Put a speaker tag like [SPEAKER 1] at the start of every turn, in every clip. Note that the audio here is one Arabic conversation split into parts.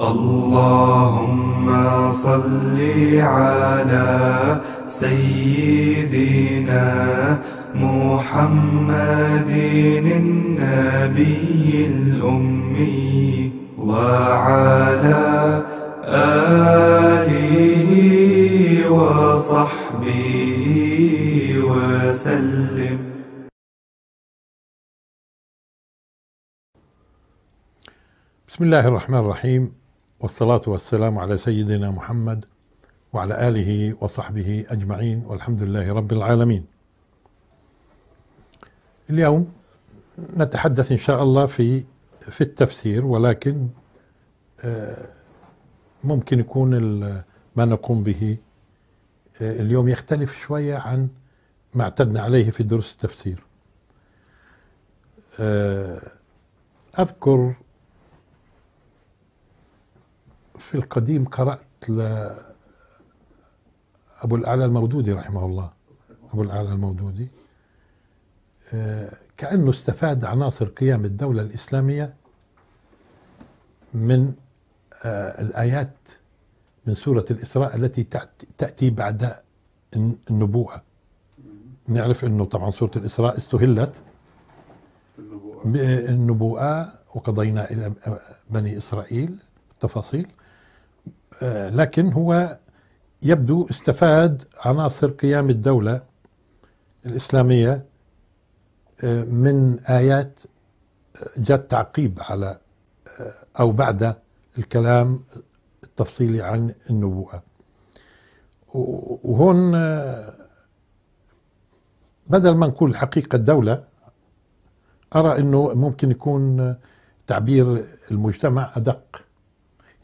[SPEAKER 1] اللهم صل على سيدنا محمد النبي الأمي وعلى آله وصحبه وسلم
[SPEAKER 2] بسم الله الرحمن الرحيم والصلاة والسلام على سيدنا محمد وعلى آله وصحبه أجمعين والحمد لله رب العالمين اليوم نتحدث إن شاء الله في في التفسير ولكن آه، ممكن يكون ما نقوم به آه، اليوم يختلف شوية عن ما اعتدنا عليه في دروس التفسير آه، أذكر في القديم قرأت أبو الأعلى المودودي رحمه الله أبو الأعلى المودودي آه، كأنه استفاد عناصر قيام الدولة الإسلامية من آه، الآيات من سورة الإسراء التي تأتي بعد النبوءة نعرف أنه طبعا سورة الإسراء استهلت بالنبوءة وقضينا إلى آه، بني إسرائيل التفاصيل آه، لكن هو يبدو استفاد عناصر قيام الدولة الإسلامية آه، من آيات آه، جت تعقيب على أو بعد الكلام التفصيلي عن النبوءة وهون بدل ما نقول حقيقة الدولة أرى أنه ممكن يكون تعبير المجتمع أدق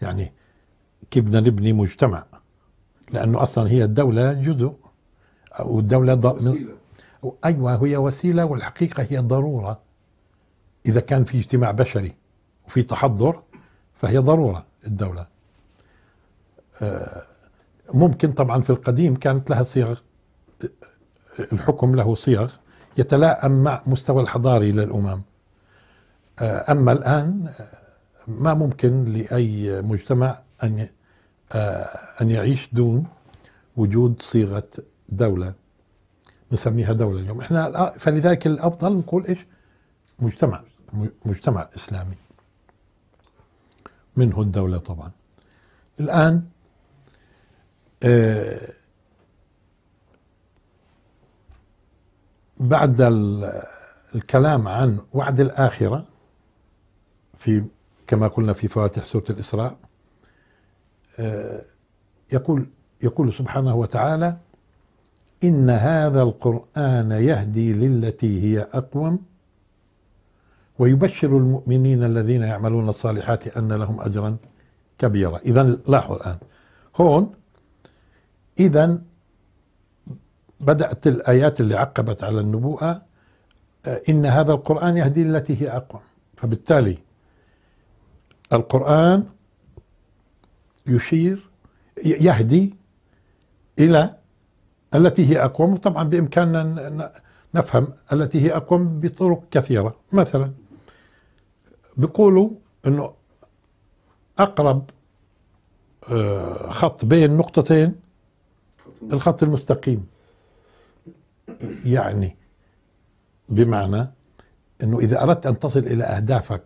[SPEAKER 2] يعني كيف بدنا نبني مجتمع لانه اصلا هي الدوله جزء والدوله ض... ايوه هي وسيله والحقيقه هي ضروره اذا كان في اجتماع بشري وفي تحضر فهي ضروره الدوله آه، ممكن طبعا في القديم كانت لها صيغ الحكم له صيغ يتلائم مع مستوى الحضاري للامم آه، اما الان آه، ما ممكن لاي مجتمع أن آه، أن يعيش دون وجود صيغة دولة نسميها دولة اليوم احنا فلذلك الأفضل نقول إيش مجتمع مجتمع إسلامي منه الدولة طبعا الآن آه، بعد الكلام عن وعد الآخرة في كما قلنا في فواتح سورة الإسراء آه، يقول يقول سبحانه وتعالى إن هذا القرآن يهدي للتي هي أقوم ويبشر المؤمنين الذين يعملون الصالحات أن لهم أجرا كبيرا إذا لاحظوا الآن هون إذا بدأت الآيات اللي عقبت على النبوءة آه، إن هذا القرآن يهدي للتي هي أقوم فبالتالي القرآن يشير يهدي إلى التي هي أقوم طبعا بإمكاننا نفهم التي هي أقوم بطرق كثيرة مثلا بيقولوا أنه أقرب آه، خط بين نقطتين الخط المستقيم يعني بمعنى أنه إذا أردت أن تصل إلى أهدافك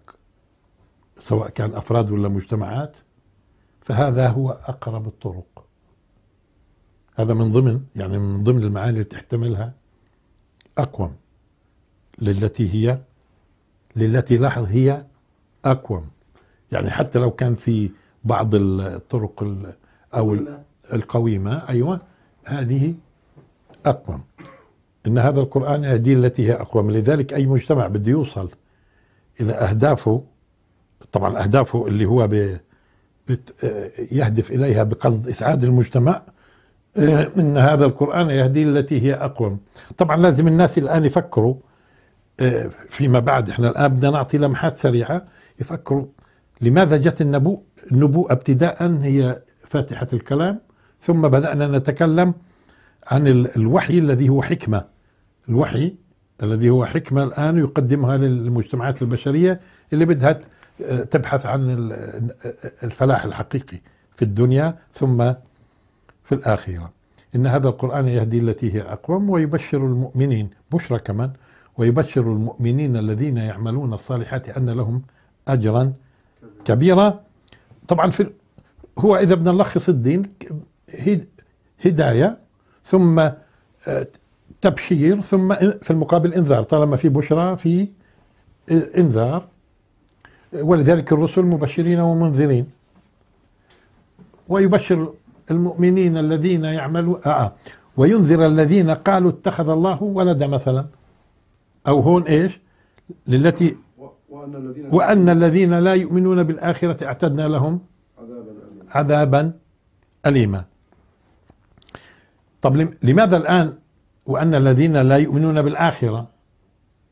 [SPEAKER 2] سواء كان أفراد ولا مجتمعات فهذا هو أقرب الطرق هذا من ضمن يعني من ضمن المعاني اللي تحتملها أقوم للتي هي للتي لاحظ هي أقوم يعني حتى لو كان في بعض الطرق أو القويمة أيوة هذه أقوم إن هذا القرآن يهدي التي هي أقوم لذلك أي مجتمع بده يوصل إلى أهدافه طبعا أهدافه اللي هو ب يهدف إليها بقصد إسعاد المجتمع آه، إن هذا القرآن يهدي التي هي أقوم طبعا لازم الناس الآن يفكروا آه، فيما بعد احنا الآن بدنا نعطي لمحات سريعة يفكروا لماذا جت النبوء النبوءة ابتداء هي فاتحة الكلام ثم بدأنا نتكلم عن الوحي الذي هو حكمة الوحي الذي هو حكمة الآن يقدمها للمجتمعات البشرية اللي بدها تبحث عن الفلاح الحقيقي في الدنيا ثم في الآخرة إن هذا القرآن يهدي التي هي أقوم ويبشر المؤمنين بشرى كمان ويبشر المؤمنين الذين يعملون الصالحات أن لهم أجرا كبيرا طبعا في هو إذا بدنا نلخص الدين هداية ثم آه، تبشير ثم في المقابل انذار طالما في بشرى في انذار ولذلك الرسل مبشرين ومنذرين ويبشر المؤمنين الذين يعملون آه،, آه وينذر الذين قالوا اتخذ الله ولدا مثلا أو هون إيش للتي وأن الذين, لا يؤمنون بالآخرة اعتدنا لهم عذابا أليما, عذابا أليما. طب لماذا الآن وأن الذين لا يؤمنون بالآخرة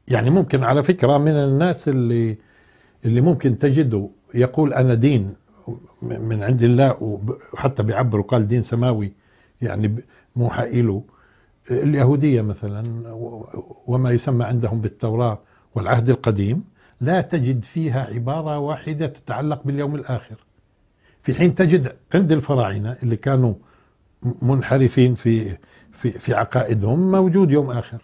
[SPEAKER 2] يعني ممكن على فكرة من الناس اللي اللي ممكن تجده يقول أنا دين من عند الله وحتى بيعبر وقال دين سماوي يعني موحى إله اليهودية مثلا وما يسمى عندهم بالتوراة والعهد القديم لا تجد فيها عبارة واحدة تتعلق باليوم الآخر في حين تجد عند الفراعنة اللي كانوا منحرفين في في في عقائدهم موجود يوم آخر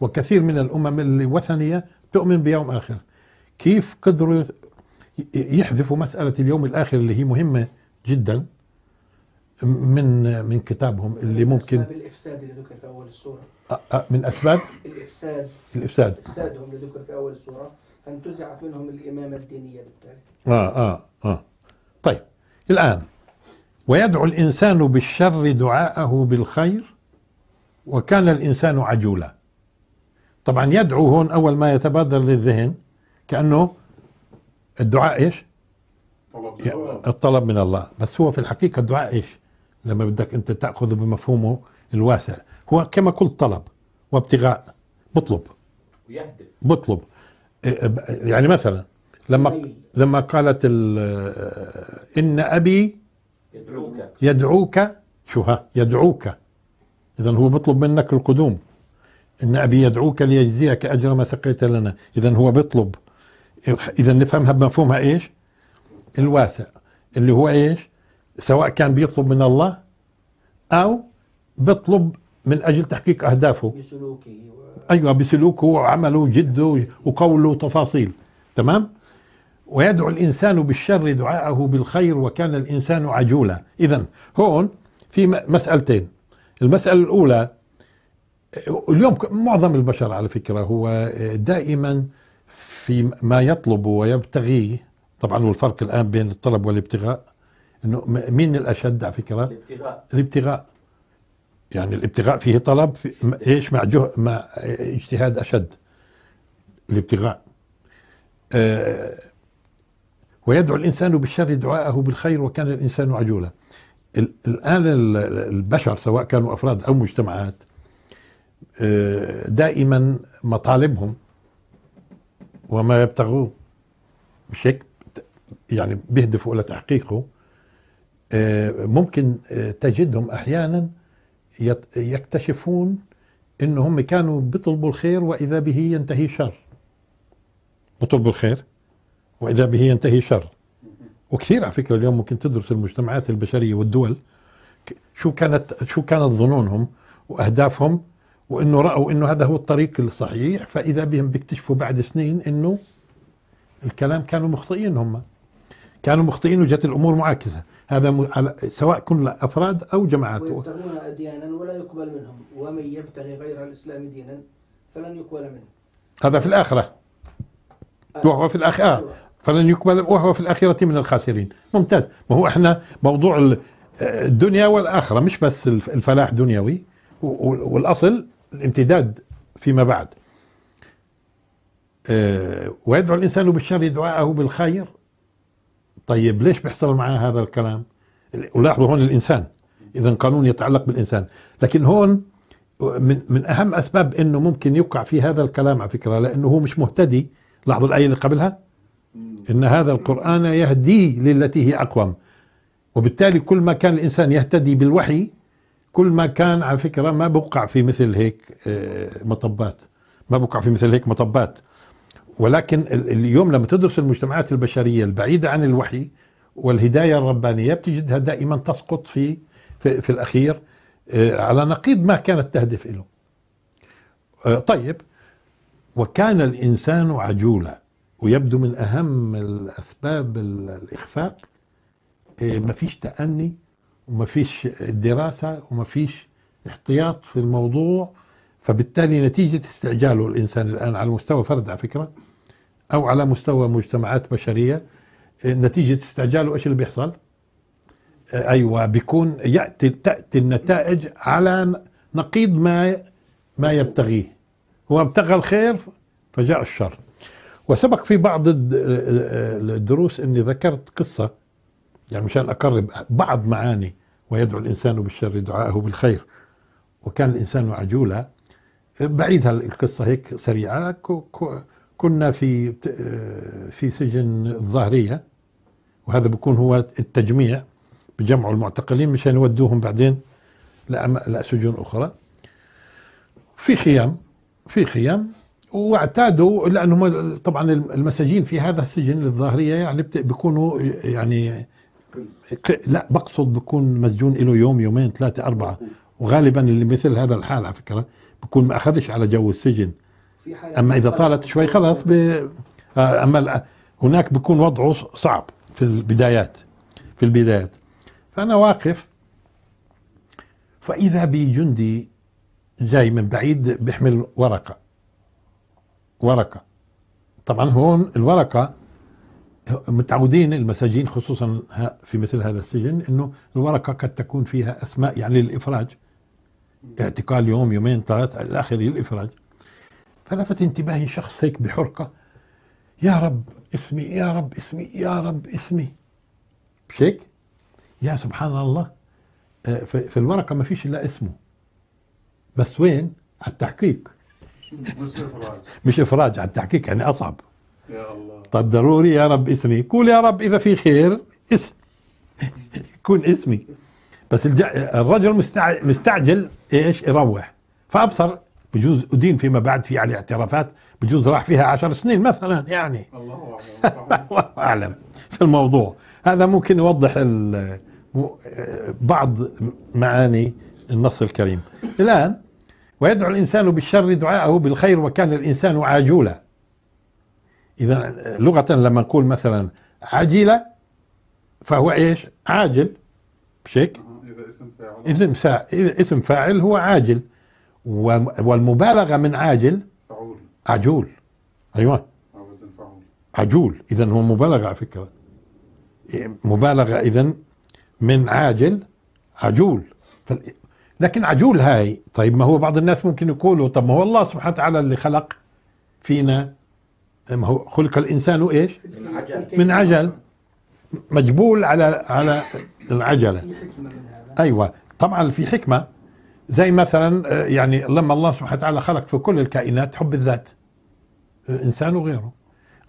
[SPEAKER 2] وكثير من الأمم الوثنية تؤمن بيوم آخر كيف قدروا يحذفوا مسألة اليوم الآخر اللي هي مهمة جدا من من كتابهم اللي من ممكن أسباب
[SPEAKER 1] الإفساد اللي ذكر في أول السورة من أسباب الإفساد الإفساد إفسادهم اللي ذكر في أول السورة فانتزعت منهم الإمامة الدينية بالتالي
[SPEAKER 2] آه آه آه طيب الآن ويدعو الإنسان بالشر دعاءه بالخير وكان الإنسان عجولا طبعا يدعو هون أول ما يتبادر للذهن كانه الدعاء ايش؟ الطلب من الله بس هو في الحقيقه الدعاء ايش؟ لما بدك انت تاخذه بمفهومه الواسع هو كما كل طلب وابتغاء بطلب ويهدف بطلب إيه، إيه، يعني مثلا لما لما قالت ان ابي يدعوك يدعوك شو ها يدعوك اذا هو بيطلب منك القدوم ان ابي يدعوك ليجزيك اجر ما سقيت لنا اذا هو بيطلب اذا نفهمها بمفهومها ايش؟ الواسع اللي هو ايش؟ سواء كان بيطلب من الله او بيطلب من اجل تحقيق اهدافه بسلوكه ايوه بسلوكه وعمله وجده وقوله وتفاصيل تمام؟ ويدعو الانسان بالشر دعاءه بالخير وكان الانسان عجولا اذا هون في مسالتين المساله الاولى اليوم معظم البشر على فكره هو دائما في ما يطلب ويبتغيه طبعا والفرق الان بين الطلب والابتغاء انه مين الاشد على فكره؟ الابتغاء الابتغاء يعني الابتغاء فيه طلب في ايش مع جه مع اجتهاد اشد الابتغاء آه ويدعو الانسان بالشر دعاءه بالخير وكان الانسان عجولا الان البشر سواء كانوا افراد او مجتمعات آه، دائما مطالبهم وما يبتغوه مش هيك يعني بيهدفوا الى تحقيقه آه، ممكن آه، تجدهم احيانا يكتشفون انه هم كانوا بيطلبوا الخير واذا به ينتهي شر بيطلبوا الخير واذا به ينتهي شر وكثير على فكره اليوم ممكن تدرس المجتمعات البشريه والدول شو كانت شو كانت ظنونهم واهدافهم وانه راوا انه هذا هو الطريق الصحيح فاذا بهم بيكتشفوا بعد سنين انه الكلام كانوا مخطئين هم كانوا مخطئين وجت الامور معاكسه هذا م... على... سواء كنا افراد او جماعات
[SPEAKER 1] ويبتغون اديانا ولا يقبل منهم ومن يبتغي غير الاسلام دينا فلن يقبل منه
[SPEAKER 2] هذا في الاخره آه. وهو في الاخره آه. أيوة. فلن يقبل وهو في الاخره من الخاسرين ممتاز ما هو احنا موضوع آه، الدنيا والاخره مش بس الفلاح دنيوي والاصل الامتداد فيما بعد آه، ويدعو الإنسان بالشر دعاءه بالخير طيب ليش بيحصل معاه هذا الكلام ولاحظوا هون الإنسان إذا قانون يتعلق بالإنسان لكن هون من, من أهم أسباب أنه ممكن يوقع في هذا الكلام على فكرة لأنه هو مش مهتدي لاحظوا الآية اللي قبلها إن هذا القرآن يهدي للتي هي أقوم وبالتالي كل ما كان الإنسان يهتدي بالوحي كل ما كان على فكرة ما بوقع في مثل هيك آه، مطبات ما بوقع في مثل هيك مطبات ولكن اليوم لما تدرس المجتمعات البشرية البعيدة عن الوحي والهداية الربانية بتجدها دائما تسقط في في, في الأخير آه، على نقيض ما كانت تهدف له آه، طيب وكان الإنسان عجولا ويبدو من أهم الأسباب الإخفاق ما فيش تأني وما فيش دراسة وما فيش احتياط في الموضوع فبالتالي نتيجة استعجاله الإنسان الآن على مستوى فرد على فكرة أو على مستوى مجتمعات بشرية نتيجة استعجاله إيش اللي بيحصل آه، أيوة بيكون يأتي تأتي النتائج على نقيض ما ما يبتغيه هو ابتغى الخير فجاء الشر وسبق في بعض آه، آه، الدروس أني ذكرت قصة يعني مشان أقرب بعض معاني ويدعو الإنسان بالشر دعاءه بالخير وكان الإنسان عجولا بعيد القصة هيك سريعة كنا في آه، في سجن الظاهرية وهذا بكون هو التجميع بجمعوا المعتقلين مشان يودوهم بعدين لسجون أخرى في خيام في خيام واعتادوا لانهم طبعا المساجين في هذا السجن الظاهريه يعني بيكونوا يعني لا بقصد بكون مسجون له يوم يومين ثلاثة أربعة وغالبا اللي مثل هذا الحال على فكرة بكون ما أخذش على جو السجن أما إذا طالت شوي خلاص آه، أما هناك بكون وضعه صعب في البدايات في البدايات فأنا واقف فإذا بجندي جاي من بعيد بيحمل ورقة ورقة طبعا هون الورقة متعودين المساجين خصوصا في مثل هذا السجن انه الورقه قد تكون فيها اسماء يعني للافراج اعتقال يوم يومين ثلاث الى اخره فلفت انتباهي شخص هيك بحرقه يا رب اسمي يا رب اسمي يا رب اسمي مش هيك؟ يا سبحان الله آه، في الورقه ما فيش الا اسمه بس وين؟ على التحقيق مش افراج مش افراج على التحقيق يعني اصعب يا الله طيب ضروري يا رب اسمي قول يا رب إذا في خير اسم يكون اسمي بس الرجل مستعجل ايش يروح فابصر بجوز ادين فيما بعد في عليه اعترافات بجوز راح فيها عشر سنين مثلا يعني الله اعلم الله اعلم في الموضوع هذا ممكن يوضح بعض معاني النص الكريم الان ويدعو الانسان بالشر دعاءه بالخير وكان الانسان عاجولا إذا نعم. لغة لما نقول مثلا عجلة فهو إيش عاجل بشكل إذا اسم فاعل اسم, اسم فاعل هو عاجل والمبالغة من عاجل فعول عجول أيوة آه، عجول إذا هو مبالغة على فكرة إيه، مبالغة إذا من عاجل عجول لكن عجول هاي طيب ما هو بعض الناس ممكن يقولوا طب ما هو الله سبحانه وتعالى اللي خلق فينا ما هو خلق الانسان ايش؟
[SPEAKER 1] من عجل من عجل
[SPEAKER 2] مجبول على على العجله ايوه طبعا في حكمه زي مثلا آه، يعني لما الله سبحانه وتعالى خلق في كل الكائنات حب الذات انسان وغيره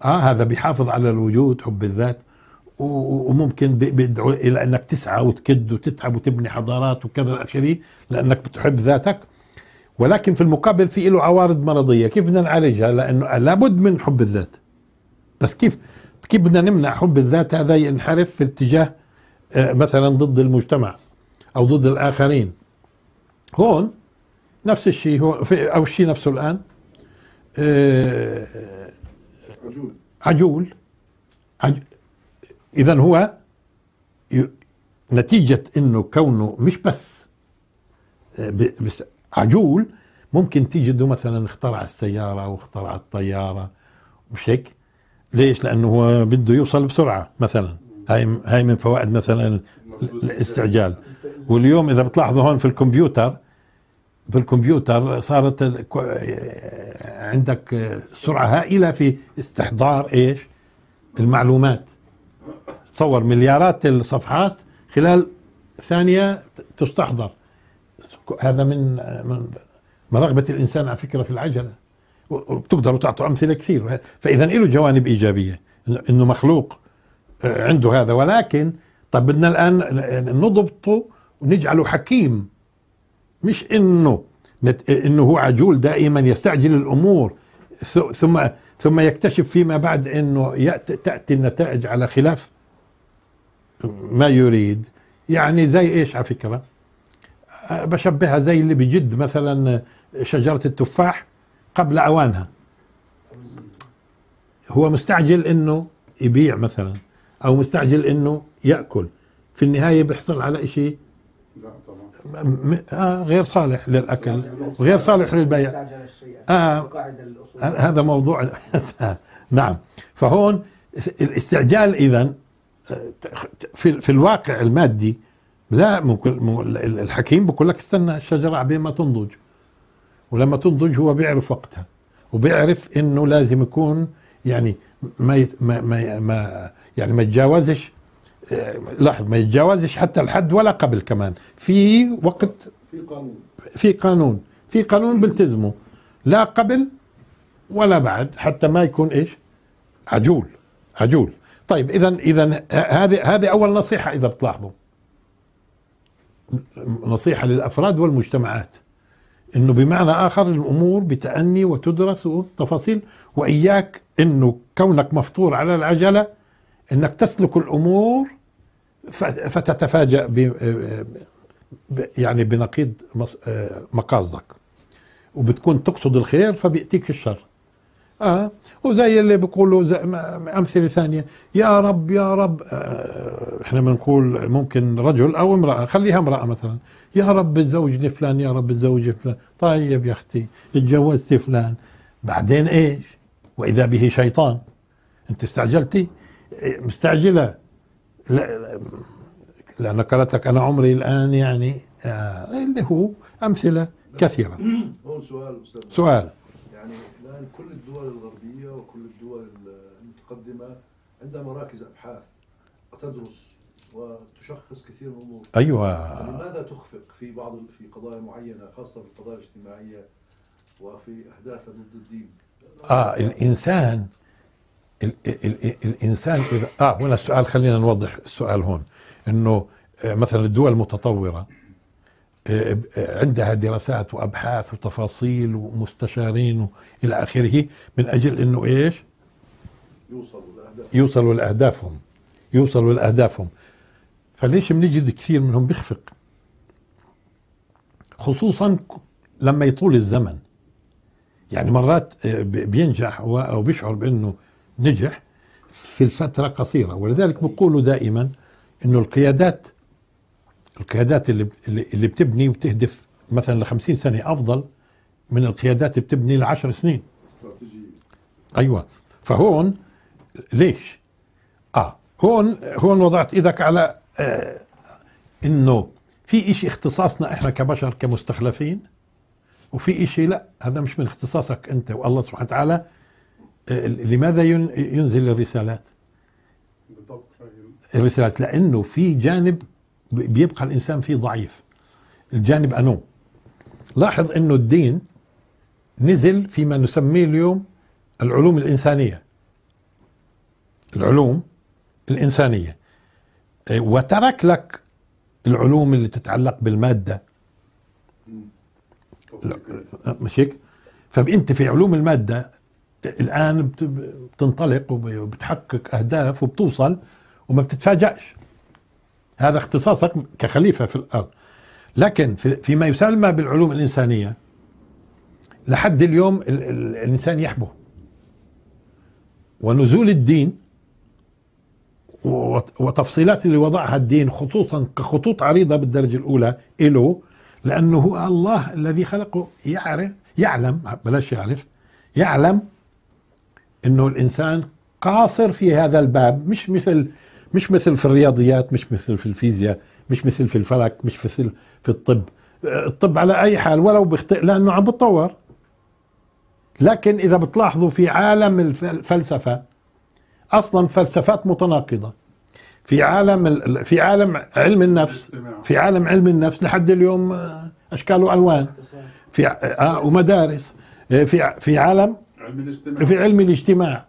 [SPEAKER 2] اه هذا بيحافظ على الوجود حب الذات وممكن بيدعو الى انك تسعى وتكد وتتعب وتبني حضارات وكذا الاخرين لانك بتحب ذاتك ولكن في المقابل في له عوارض مرضيه كيف بدنا نعالجها لانه لابد من حب الذات بس كيف كيف بدنا نمنع حب الذات هذا ينحرف في اتجاه آه، مثلا ضد المجتمع او ضد الاخرين هون نفس الشيء هون او الشيء نفسه الان آه، عجول عجول, عجول. اذا هو نتيجة انه كونه مش بس آه، عجول ممكن تجده مثلا اخترع السيارة واخترع الطيارة مش هيك؟ ليش؟ لأنه هو بده يوصل بسرعة مثلا هاي هاي من فوائد مثلا الاستعجال واليوم إذا بتلاحظوا هون في الكمبيوتر بالكمبيوتر صارت عندك سرعة هائلة في استحضار ايش؟ المعلومات تصور مليارات الصفحات خلال ثانية تستحضر هذا من من رغبه الانسان على فكره في العجله وبتقدروا تعطوا امثله كثير فاذا له جوانب ايجابيه انه مخلوق آه، عنده هذا ولكن طب بدنا الان نضبطه ونجعله حكيم مش انه انه هو عجول دائما يستعجل الامور ثم ثم يكتشف فيما بعد انه تاتي النتائج على خلاف ما يريد يعني زي ايش على فكره بشبهها زي اللي بجد مثلا شجرة التفاح قبل أوانها هو مستعجل انه يبيع مثلا او مستعجل انه ياكل في النهايه بيحصل على شيء لا طبعا آه غير صالح للاكل غير صالح للبيع آه هذا موضوع نعم فهون الاستعجال اذا آه، في الواقع المادي لا ممكن الحكيم بقول لك استنى الشجرة عبين ما تنضج ولما تنضج هو بيعرف وقتها وبيعرف انه لازم يكون يعني ما يت ما ما, ما يعني ما يتجاوزش آه، لاحظ ما يتجاوزش حتى الحد ولا قبل كمان في وقت في قانون في قانون في قانون بيلتزمه لا قبل ولا بعد حتى ما يكون ايش عجول عجول طيب اذا اذا هذه هذه اول نصيحه اذا بتلاحظوا نصيحه للافراد والمجتمعات انه بمعنى اخر الامور بتأني وتدرس وتفاصيل واياك انه كونك مفطور على العجله انك تسلك الامور فتتفاجأ ب يعني بنقيض آه، مقاصدك وبتكون تقصد الخير فبيأتيك الشر آه وزي اللي بيقولوا امثله ثانيه يا رب يا رب آه احنا بنقول ممكن رجل او امراه خليها امراه مثلا يا رب تزوجني فلان يا رب تزوجني فلان طيب يا اختي اتجوزتي فلان بعدين ايش؟ واذا به شيطان انت استعجلتي إيه، مستعجله لا لان قالت لك انا عمري الان يعني آه اللي هو امثله كثيره سؤال سؤال
[SPEAKER 1] يعني الان كل الدول الغربيه وكل الدول المتقدمه
[SPEAKER 2] عندها مراكز ابحاث وتدرس وتشخص كثير من الامور ايوه لماذا تخفق في بعض في قضايا معينه خاصه في القضايا الاجتماعيه وفي
[SPEAKER 1] اهدافها ضد الدين
[SPEAKER 2] اه الانسان الـ الـ الـ الانسان اذا اه هنا السؤال خلينا نوضح السؤال هون انه آه، مثلا الدول المتطوره عندها دراسات وابحاث وتفاصيل ومستشارين الى اخره من اجل انه ايش؟ يوصلوا لاهدافهم يوصلوا لاهدافهم فليش بنجد كثير منهم بيخفق خصوصا لما يطول الزمن يعني مرات آه، بينجح او بيشعر بانه نجح في الفتره قصيره ولذلك بيقولوا دائما انه القيادات القيادات اللي اللي بتبني وتهدف مثلا ل 50 سنه افضل من القيادات اللي بتبني ل 10 سنين استراتيجيه ايوه فهون ليش؟ اه هون هون وضعت ايدك على آه انه في شيء اختصاصنا احنا كبشر كمستخلفين وفي شيء لا هذا مش من اختصاصك انت والله سبحانه وتعالى آه لماذا ينزل الرسالات؟ بالضبط الرسالات لانه في جانب بيبقى الانسان فيه ضعيف الجانب انو لاحظ انه الدين نزل فيما نسميه اليوم العلوم الانسانيه العلوم الانسانيه إيه، وترك لك العلوم اللي تتعلق بالماده مش هيك فانت في علوم الماده الان بتنطلق وبتحقق اهداف وبتوصل وما بتتفاجئش هذا اختصاصك كخليفة في الأرض لكن فيما يسمى بالعلوم الإنسانية لحد اليوم الإنسان يحبه ونزول الدين وتفصيلات اللي وضعها الدين خصوصا كخطوط عريضة بالدرجة الأولى إله لأنه هو الله الذي خلقه يعرف يعلم بلاش يعرف يعلم أنه الإنسان قاصر في هذا الباب مش مثل مش مثل في الرياضيات مش مثل في الفيزياء مش مثل في الفلك مش مثل في الطب الطب على اي حال ولو بيخطئ لانه عم بتطور لكن اذا بتلاحظوا في عالم الفلسفه اصلا فلسفات متناقضه في عالم في عالم علم النفس في عالم علم النفس لحد اليوم آه، اشكال والوان في آه, آه، ومدارس آه، في في عالم في علم الاجتماع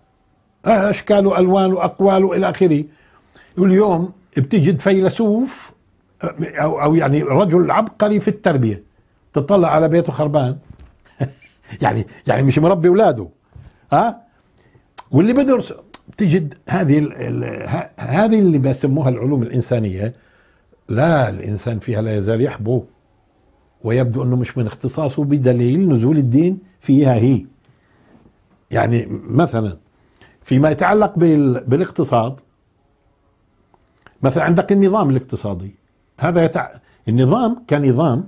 [SPEAKER 2] اشكال والوان واقوال والى اخره واليوم بتجد فيلسوف أه، او او يعني رجل عبقري في التربيه تطلع على بيته خربان يعني يعني مش مربي اولاده ها أه؟ واللي بدرس تجد هذه الـ الـ هذه اللي بسموها العلوم الانسانيه لا الانسان فيها لا يزال يحبو ويبدو انه مش من اختصاصه بدليل نزول الدين فيها هي يعني مثلا فيما يتعلق بالاقتصاد مثلا عندك النظام الاقتصادي هذا يتع... النظام كنظام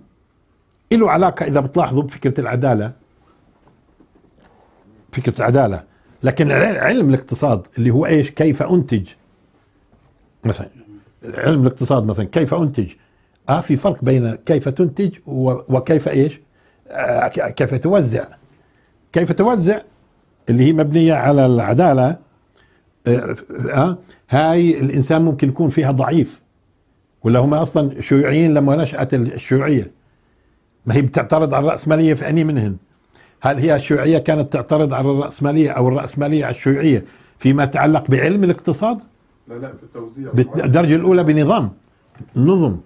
[SPEAKER 2] له علاقة إذا بتلاحظوا بفكرة العدالة فكرة العدالة لكن علم الاقتصاد اللي هو إيش كيف أنتج مثلا علم الاقتصاد مثلا كيف أنتج آه في فرق بين كيف تنتج وكيف إيش آه كيف توزع كيف توزع اللي هي مبنية على العدالة آه،, آه هاي الإنسان ممكن يكون فيها ضعيف ولا هم أصلا شيوعيين لما نشأت الشيوعية ما هي بتعترض على الرأسمالية في أني منهن هل هي الشيوعية كانت تعترض على الرأسمالية أو الرأسمالية على الشيوعية فيما يتعلق بعلم الاقتصاد لا لا في التوزيع بالدرجة الأولى بنظام نظم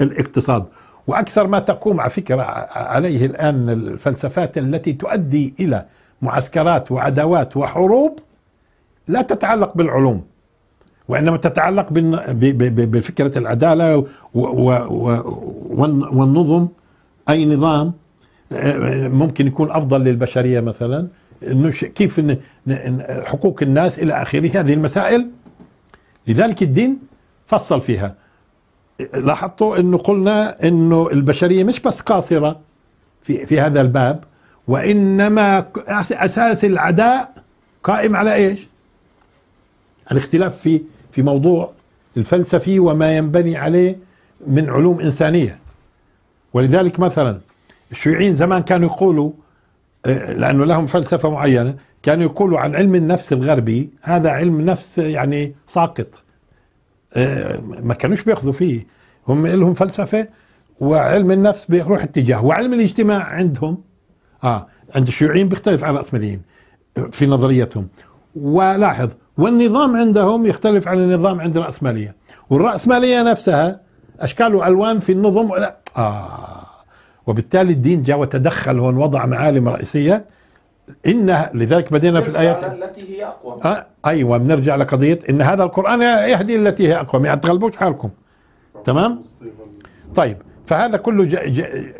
[SPEAKER 2] الاقتصاد وأكثر ما تقوم على فكرة عليه الآن الفلسفات التي تؤدي إلى معسكرات وعداوات وحروب لا تتعلق بالعلوم وإنما تتعلق بفكرة العدالة والنظم أي نظام آه، ممكن يكون أفضل للبشرية مثلا انه كيف حقوق الناس إلى آخره هذه المسائل لذلك الدين فصل فيها لاحظتوا انه قلنا انه البشريه مش بس قاصره في في هذا الباب وانما اساس العداء قائم على ايش؟ الاختلاف في في موضوع الفلسفي وما ينبني عليه من علوم إنسانية ولذلك مثلا الشيوعيين زمان كانوا يقولوا آه، لأنه لهم فلسفة معينة كانوا يقولوا عن علم النفس الغربي هذا علم نفس يعني ساقط آه، ما كانوش بياخذوا فيه هم لهم فلسفة وعلم النفس بيروح اتجاه وعلم الاجتماع عندهم اه عند الشيوعيين بيختلف عن الرأسماليين في نظريتهم ولاحظ والنظام عندهم يختلف عن النظام عند الرأسمالية والرأسمالية نفسها أشكال وألوان في النظم لا آه وبالتالي الدين جاء وتدخل هون وضع معالم رئيسية إن لذلك بدينا في الآيات
[SPEAKER 1] التي هي أقوى آه
[SPEAKER 2] أيوة بنرجع لقضية إن هذا القرآن يهدي التي هي أقوى ما تغلبوش حالكم تمام طيب فهذا كله جا جا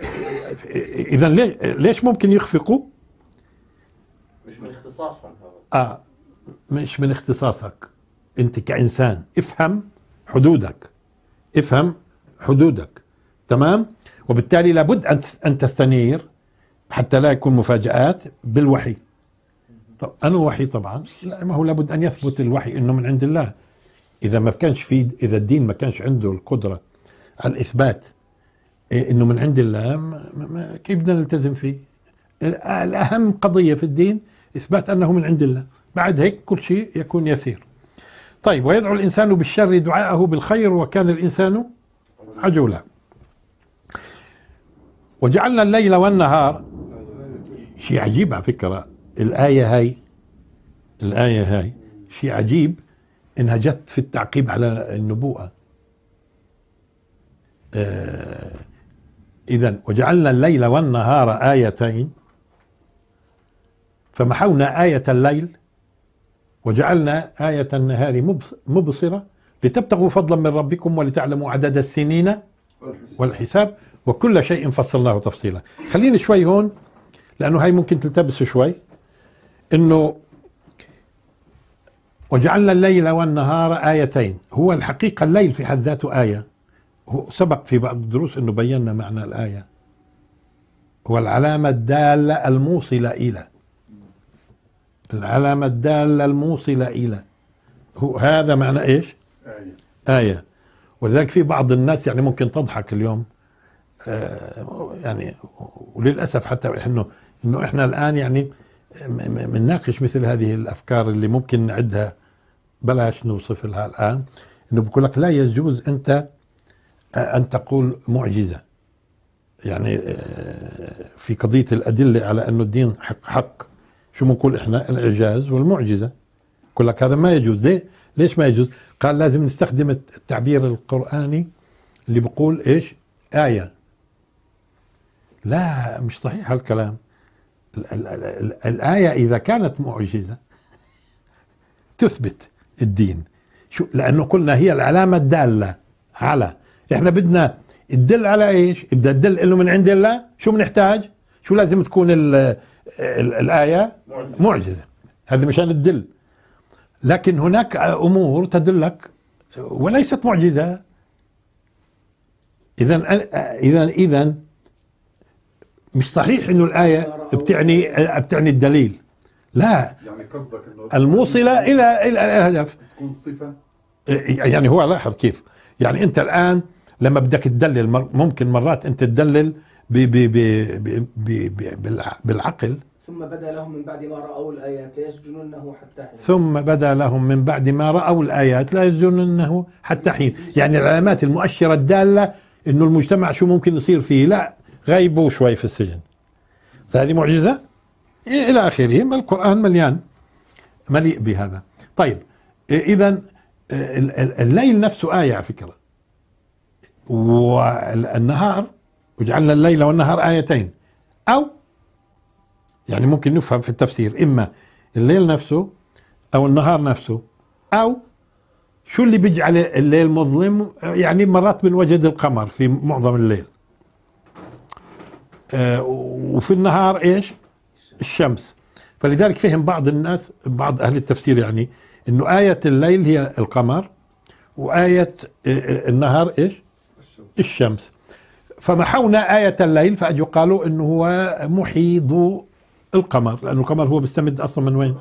[SPEAKER 2] إذا ليش ممكن يخفقوا
[SPEAKER 1] مش من اختصاصهم
[SPEAKER 2] هذا اه مش من اختصاصك انت كانسان افهم حدودك افهم حدودك تمام وبالتالي لابد ان تستنير حتى لا يكون مفاجآت بالوحي طب أنا وحي طبعا لا ما هو لابد أن يثبت الوحي أنه من عند الله إذا ما كانش في إذا الدين ما كانش عنده القدرة على الإثبات إيه، أنه من عند الله ما ما كيف بدنا نلتزم فيه الأهم قضية في الدين إثبات أنه من عند الله بعد هيك كل شيء يكون يسير طيب ويدعو الإنسان بالشر دعاءه بالخير وكان الإنسان عجولا وجعلنا الليل والنهار شيء عجيب على فكرة الآية هاي الآية هاي شيء عجيب إنها جت في التعقيب على النبوءة آه إذا وجعلنا الليل والنهار آيتين فمحونا آية الليل وجعلنا آية النهار مبصرة لتبتغوا فضلا من ربكم ولتعلموا عدد السنين والحساب وكل شيء فصلناه تفصيلا خليني شوي هون لأنه هاي ممكن تلتبس شوي أنه وجعلنا الليل والنهار آيتين هو الحقيقة الليل في حد ذاته آية هو سبق في بعض الدروس أنه بينا معنى الآية والعلامة الدالة الموصلة إلى العلامة الدالة الموصلة إلى هو هذا معنى إيش آية آية ولذلك في بعض الناس يعني ممكن تضحك اليوم آه، يعني وللأسف حتى إنه إنه إحنا الآن يعني بنناقش مثل هذه الأفكار اللي ممكن نعدها بلاش نوصف لها الآن إنه بقول لك لا يجوز أنت آه، أن تقول معجزة يعني آه، في قضية الأدلة على أنه الدين حق حق شو بنقول احنا الاعجاز والمعجزه يقول لك هذا ما يجوز ليه ليش ما يجوز قال لازم نستخدم التعبير القراني اللي بقول ايش ايه لا مش صحيح هالكلام الايه اذا كانت معجزه تثبت الدين شو لانه قلنا هي العلامه الداله على احنا بدنا تدل على ايش؟ بدها تدل انه من عند الله شو بنحتاج؟ شو لازم تكون الآية معجزة هذا مشان تدل لكن هناك أمور تدلك وليست معجزة إذا إذا إذا مش صحيح انه الايه بتعني بتعني الدليل لا يعني قصدك انه الموصله الى الى الهدف تكون صفه يعني هو لاحظ كيف يعني انت الان لما بدك تدلل ممكن مرات انت تدلل بالعقل
[SPEAKER 1] ثم بدا لهم من بعد ما رأوا الآيات لا يسجننه حتى
[SPEAKER 2] حين ثم بدا لهم من بعد ما رأوا الآيات لا يسجننه حتى حين يعني العلامات المؤشرة الدالة أنه المجتمع شو ممكن يصير فيه لا غيبوا شوي في السجن فهذه معجزة إيه، إلى آخره القرآن مليان مليء بهذا طيب إيه، إذا إيه، الليل نفسه آية على فكرة والنهار وجعلنا الليل والنهار آيتين أو يعني ممكن نفهم في التفسير إما الليل نفسه أو النهار نفسه أو شو اللي بيجعل الليل مظلم يعني مرات بنوجد القمر في معظم الليل آه، وفي النهار ايش الشمس فلذلك فهم بعض الناس بعض اهل التفسير يعني انه آية الليل هي القمر وآية آه، آه، النهار ايش الشمس فمحونا آية الليل فقد يقال أنه هو محي ضوء القمر لأنه القمر هو بيستمد أصلا من وين؟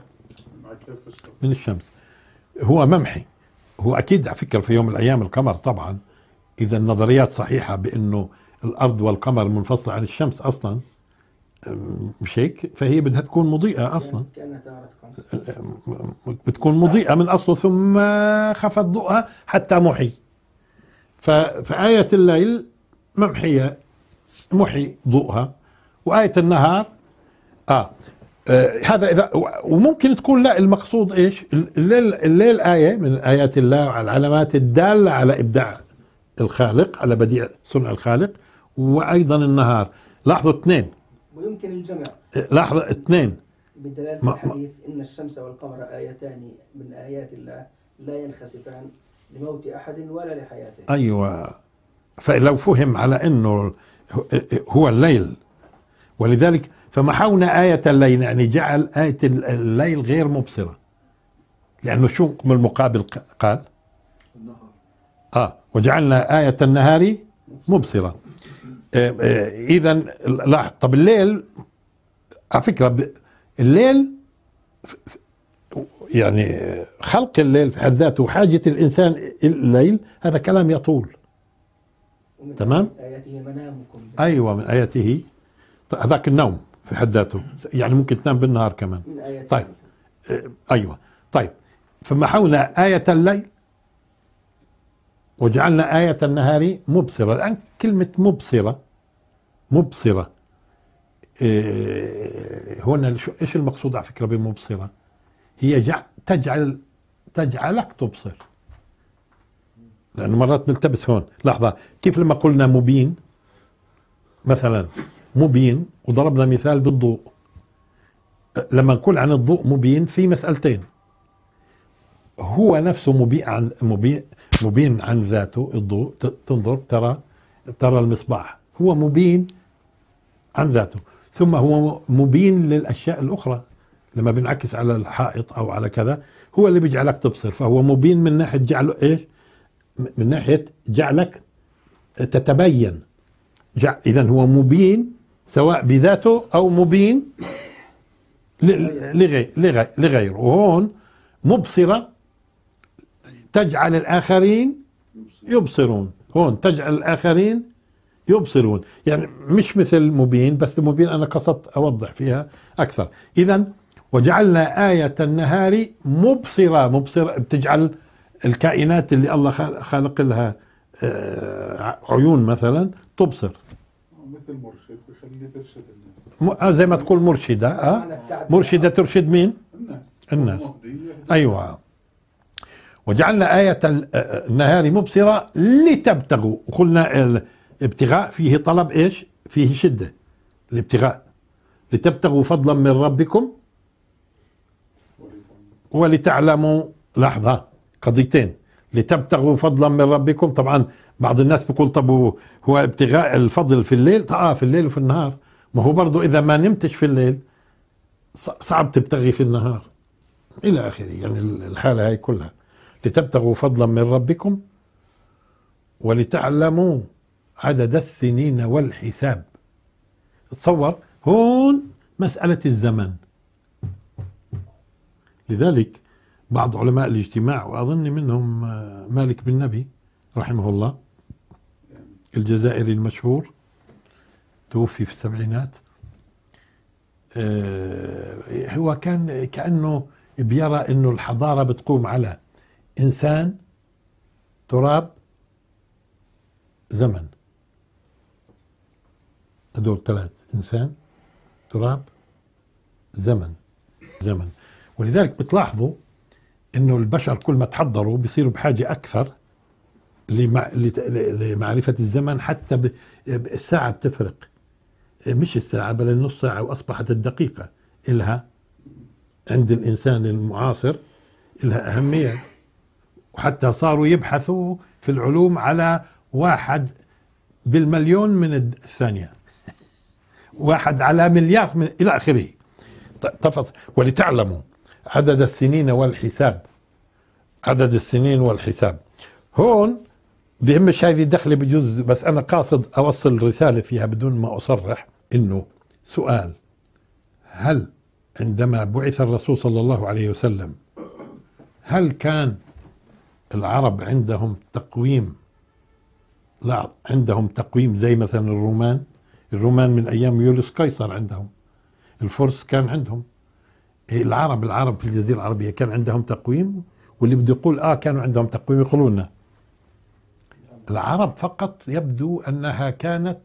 [SPEAKER 2] من الشمس هو ممحي هو أكيد على فكرة في يوم من الأيام القمر طبعا إذا النظريات صحيحة بأنه الأرض والقمر منفصلة عن الشمس أصلا مش هيك فهي بدها تكون مضيئة أصلا بتكون مضيئة من أصله ثم خفت ضوءها حتى محي فآية الليل ممحية محي ضوءها وآية النهار آه, آه هذا إذا وممكن تكون لا المقصود إيش الليل, الليل آية من آيات الله العلامات الدالة على إبداع الخالق على بديع صنع الخالق وأيضا النهار لاحظوا اثنين
[SPEAKER 1] ويمكن الجمع آه، لاحظ اثنين بدلالة الحديث إن الشمس والقمر آيتان من آيات الله لا ينخسفان لموت أحد ولا لحياته
[SPEAKER 2] أيوة فلو فهم على أنه هو الليل ولذلك فمحونا آية الليل يعني جعل آية الليل غير مبصرة لأنه شو من المقابل قال آه وجعلنا آية النهار مبصرة إذا لاحظ طب الليل على فكرة الليل يعني خلق الليل في حد ذاته وحاجة الإنسان الليل هذا كلام يطول
[SPEAKER 1] تمام آياته منامكم
[SPEAKER 2] أيوة من آياته طيب، هذاك النوم في حد ذاته يعني ممكن تنام بالنهار كمان من آياته طيب آه، أيوة طيب فما آية الليل وجعلنا آية النهار مبصرة الآن كلمة مبصرة مبصرة إيه هنا ايش المقصود على فكرة بمبصرة هي تجعل تجعلك تبصر لانه مرات بنلتبس هون لحظه كيف لما قلنا مبين مثلا مبين وضربنا مثال بالضوء لما نقول عن الضوء مبين في مسألتين هو نفسه مبين عن مبين مبين عن ذاته الضوء تنظر ترى ترى المصباح هو مبين عن ذاته ثم هو مبين للاشياء الاخرى لما بنعكس على الحائط او على كذا هو اللي بيجعلك تبصر فهو مبين من ناحيه جعله ايش؟ من ناحيه جعلك تتبين اذا هو مبين سواء بذاته او مبين لغير لغيره وهون مبصره تجعل الاخرين يبصرون هون تجعل الاخرين يبصرون يعني مش مثل مبين بس مبين انا قصدت اوضح فيها اكثر اذا وجعلنا ايه النهار مبصره مبصره بتجعل الكائنات اللي الله خالق لها آه، عيون مثلا تبصر مثل مرشد بخليه ترشد الناس آه، زي ما تقول مرشده اه مرشده ترشد مين؟ الناس الناس ايوه وجعلنا آية آه، النهار مبصرة لتبتغوا وقلنا الابتغاء فيه طلب ايش؟ فيه شدة الابتغاء لتبتغوا فضلا من ربكم ولتعلموا لحظة قضيتين لتبتغوا فضلا من ربكم طبعا بعض الناس بيقول طب هو ابتغاء الفضل في الليل اه في الليل وفي النهار ما هو برضه اذا ما نمتش في الليل صعب تبتغي في النهار الى اخره يعني الحاله هاي كلها لتبتغوا فضلا من ربكم ولتعلموا عدد السنين والحساب تصور هون مساله الزمن لذلك بعض علماء الاجتماع وأظن منهم آه، مالك بن نبي رحمه الله الجزائري المشهور توفي في السبعينات آه، هو كان كأنه بيرى أنه الحضارة بتقوم على إنسان تراب زمن هدول ثلاث إنسان تراب زمن زمن ولذلك بتلاحظوا انه البشر كل ما تحضروا بيصيروا بحاجه اكثر لمعرفه الزمن حتى الساعه بتفرق مش الساعه بل النص ساعه واصبحت الدقيقه الها عند الانسان المعاصر الها اهميه وحتى صاروا يبحثوا في العلوم على واحد بالمليون من الثانيه واحد على مليار من الى اخره تفصل ولتعلموا عدد السنين والحساب عدد السنين والحساب هون بهمش هذه دخلة بجوز بس أنا قاصد أوصل رسالة فيها بدون ما أصرح إنه سؤال هل عندما بعث الرسول صلى الله عليه وسلم هل كان العرب عندهم تقويم لا عندهم تقويم زي مثلا الرومان الرومان من أيام يوليوس قيصر عندهم الفرس كان عندهم إيه، العرب العرب في الجزيرة العربية كان عندهم تقويم واللي بده يقول اه كانوا عندهم تقويم يقولوا لنا العرب فقط يبدو انها كانت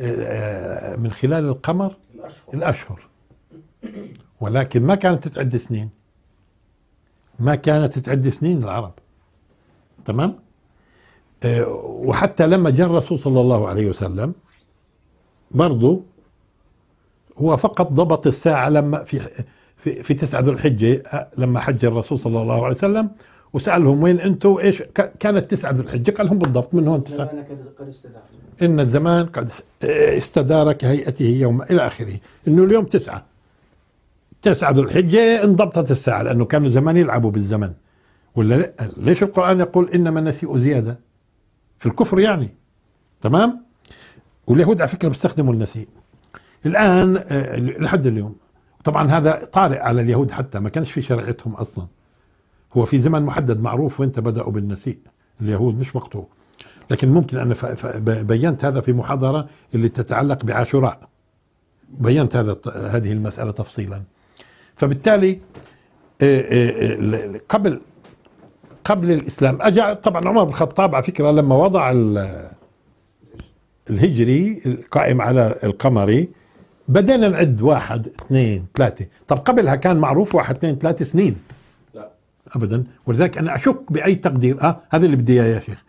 [SPEAKER 2] آه، آه، من خلال القمر الاشهر, الأشهر. ولكن ما كانت تتعد سنين ما كانت تتعد سنين العرب تمام آه، وحتى لما جاء الرسول صلى الله عليه وسلم برضه هو فقط ضبط الساعة لما في في في تسعة ذو الحجة لما حج الرسول صلى الله عليه وسلم وسألهم وين أنتم إيش كانت تسعة ذو الحجة قال لهم بالضبط من هون تسعة إن الزمان قد إيه، استدار كهيئته يوم إلى آخره إنه اليوم تسعة تسعة ذو الحجة انضبطت الساعة لأنه كانوا زمان يلعبوا بالزمن ولا ليش القرآن يقول إنما النسيء زيادة في الكفر يعني تمام واليهود على فكرة بيستخدموا النسيء الآن إيه، لحد اليوم طبعا هذا طارئ على اليهود حتى ما كانش في شريعتهم اصلا هو في زمن محدد معروف وانت بداوا بالنسيء اليهود مش وقته لكن ممكن انا بينت هذا في محاضره اللي تتعلق بعاشوراء بينت هذا هذه المساله تفصيلا فبالتالي آه، آه، آه، قبل قبل الاسلام اجى طبعا عمر بن الخطاب على فكره لما وضع الهجري القائم على القمري بدينا نعد واحد اثنين ثلاثة طب قبلها كان معروف واحد اثنين ثلاثة سنين لا أبدا ولذلك أنا أشك بأي تقدير آه هذا اللي بدي إياه يا شيخ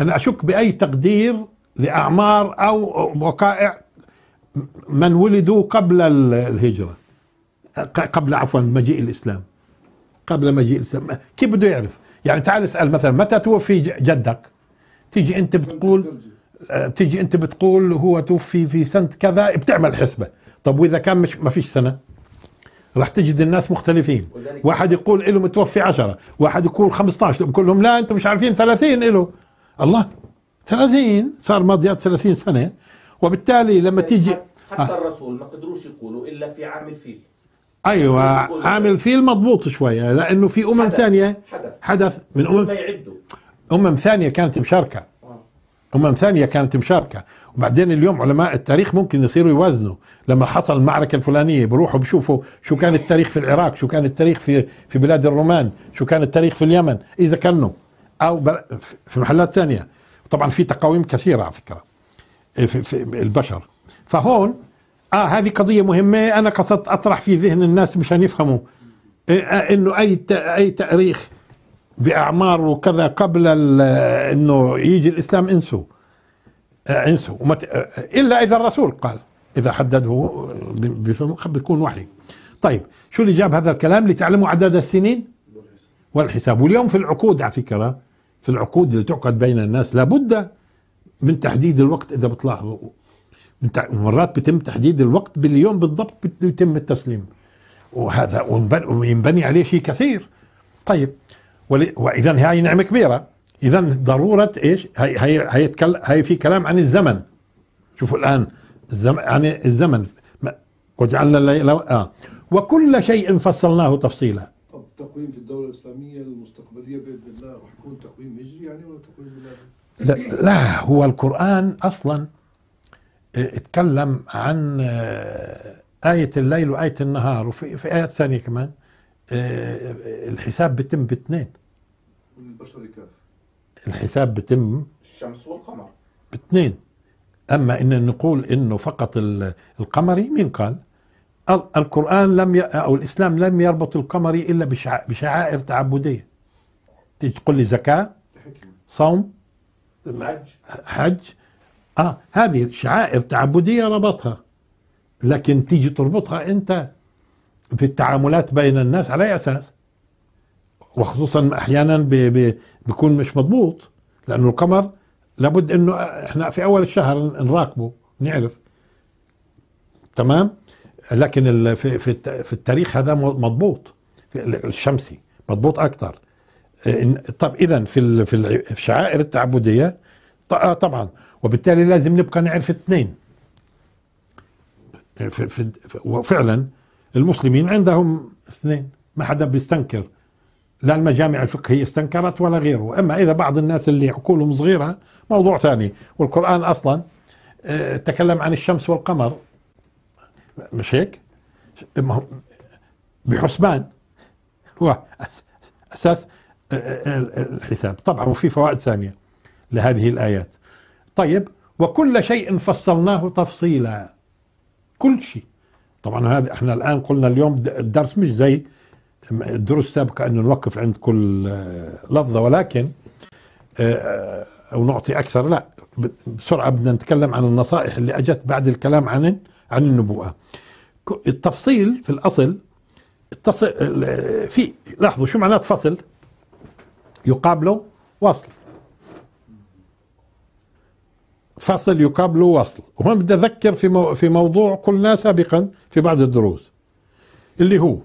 [SPEAKER 2] أنا أشك بأي تقدير لأعمار أو وقائع من ولدوا قبل الهجرة قبل عفوا مجيء الإسلام قبل مجيء الإسلام كيف بده يعرف يعني تعال اسأل مثلا متى توفي جدك تيجي أنت بتقول بتيجي آه، انت بتقول هو توفي في سنه كذا بتعمل حسبه طب واذا كان مش ما فيش سنه راح تجد الناس مختلفين واحد يقول له متوفي عشرة واحد يقول 15 بقول لهم لا انتم مش عارفين 30 له الله 30 صار مضيات 30 سنه وبالتالي لما طيب، تيجي حتى آه.
[SPEAKER 1] الرسول ما قدروش يقولوا الا في عام الفيل
[SPEAKER 2] ايوه عام الفيل مضبوط شويه لانه في امم ثانيه حدث, حدث من امم امم ثانيه كانت مشاركه أمم ثانية كانت مشاركة وبعدين اليوم علماء التاريخ ممكن يصيروا يوازنوا لما حصل المعركة الفلانية بروحوا بشوفوا شو كان التاريخ في العراق شو كان التاريخ في في بلاد الرومان شو كان التاريخ في اليمن إذا كانوا أو في محلات ثانية طبعا في تقاويم كثيرة على فكرة إيه، في, في البشر فهون اه هذه قضيه مهمه انا قصدت اطرح في ذهن الناس مشان يفهموا إيه، انه اي اي تاريخ باعمار وكذا قبل انه يجي الاسلام انسوا آه، انسوا ومت... آه، الا اذا الرسول قال اذا حدده بيكون وحي طيب شو اللي جاب هذا الكلام لتعلموا عدد السنين والحساب واليوم في العقود على فكره في العقود اللي تعقد بين الناس لابد من تحديد الوقت اذا بتلاحظوا مرات بيتم تحديد الوقت باليوم بالضبط بيتم التسليم وهذا وينبني عليه شيء كثير طيب واذا هاي نعمه كبيره اذا ضروره ايش هي هي هي, هي في كلام عن الزمن شوفوا الان الزمن عن الزمن وجعلنا الليل آه وكل شيء فصلناه تفصيلا
[SPEAKER 1] طب تقويم في الدوله الاسلاميه المستقبليه باذن الله راح يكون تقويم هجري يعني ولا تقويم لا,
[SPEAKER 2] لا هو القران اصلا اتكلم آه، عن آه، آية الليل وآية النهار وفي في آيات ثانية كمان آه، الحساب بتم باثنين البشر كاف الحساب بتم الشمس والقمر باثنين اما ان نقول انه فقط القمري مين قال؟ القران لم ي... او الاسلام لم يربط القمري الا بشع... بشعائر تعبديه تيجي تقول لي زكاه صوم حج حج اه هذه شعائر تعبديه ربطها لكن تيجي تربطها انت في التعاملات بين الناس على اي اساس؟ وخصوصا احيانا بي بي بيكون مش مضبوط لانه القمر لابد انه احنا في اول الشهر نراقبه نعرف تمام لكن في في في التاريخ هذا مضبوط الشمسي مضبوط اكثر آه، طب اذا في في الشعائر التعبديه آه، طبعا وبالتالي لازم نبقى نعرف اثنين آه، وفعلا المسلمين عندهم اثنين ما حدا بيستنكر لا المجامع الفقهية استنكرت ولا غيره أما إذا بعض الناس اللي عقولهم صغيرة موضوع ثاني والقرآن أصلا آه، تكلم عن الشمس والقمر مش هيك بحسبان هو أساس آه، آه، الحساب طبعا وفي فوائد ثانية لهذه الآيات طيب وكل شيء فصلناه تفصيلا كل شيء طبعا هذا احنا الان قلنا اليوم الدرس مش زي الدروس السابقة أنه نوقف عند كل آه، لفظة ولكن آه، آه، أو نعطي أكثر لا بسرعة بدنا نتكلم عن النصائح اللي أجت بعد الكلام عن عن النبوءة التفصيل في الأصل التصل في لاحظوا شو معنات فصل يقابله وصل فصل يقابله وصل وهون بدي أذكر في في موضوع قلناه سابقا في بعض الدروس اللي هو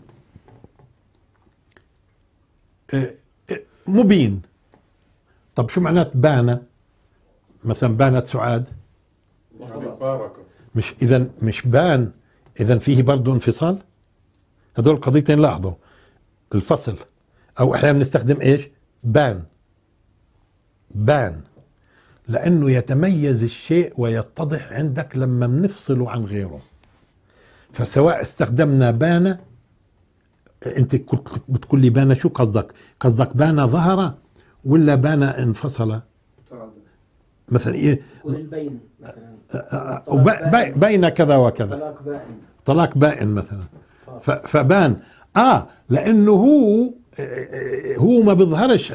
[SPEAKER 2] مبين طب شو معنات بان مثلا بانت سعاد مش اذا مش بان اذا فيه برضه انفصال هذول قضيتين لاحظوا الفصل او احيانا بنستخدم ايش بان بان لانه يتميز الشيء ويتضح عندك لما بنفصله عن غيره فسواء استخدمنا بان انت كنت بتقول لي بان شو قصدك؟ قصدك بان ظهر ولا بان انفصل؟ مثلا ايه؟
[SPEAKER 1] بين مثلا أه، أه، أه،
[SPEAKER 2] بين كذا وكذا طلاق بائن طلاق بائن مثلا فبان اه لانه هو هو ما بيظهرش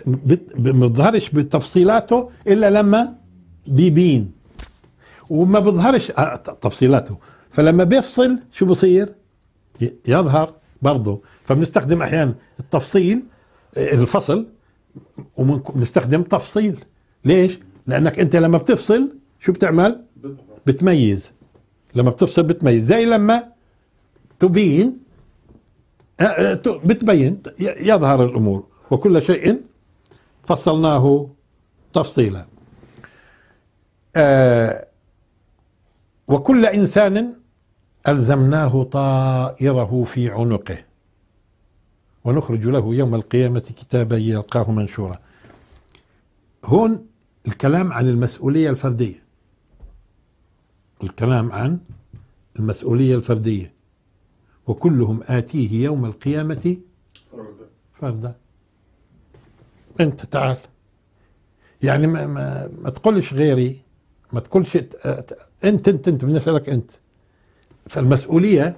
[SPEAKER 2] ما بيظهرش بتفصيلاته الا لما بيبين وما بيظهرش تفصيلاته فلما بيفصل شو بصير يظهر برضه فبنستخدم احيانا التفصيل آه، الفصل وبنستخدم تفصيل ليش؟ لانك انت لما بتفصل شو بتعمل؟ بتميز لما بتفصل بتميز زي لما تبين آه، آه، بتبين يظهر الامور وكل شيء فصلناه تفصيلا آه وكل انسان الزمناه طائره في عنقه ونخرج له يوم القيامة كتابا يلقاه منشورا هون الكلام عن المسؤولية الفردية الكلام عن المسؤولية الفردية وكلهم آتيه يوم القيامة فردا أنت تعال يعني ما, ما, ما تقولش غيري ما تقولش أنت أنت أنت, أنت بنسألك أنت فالمسؤولية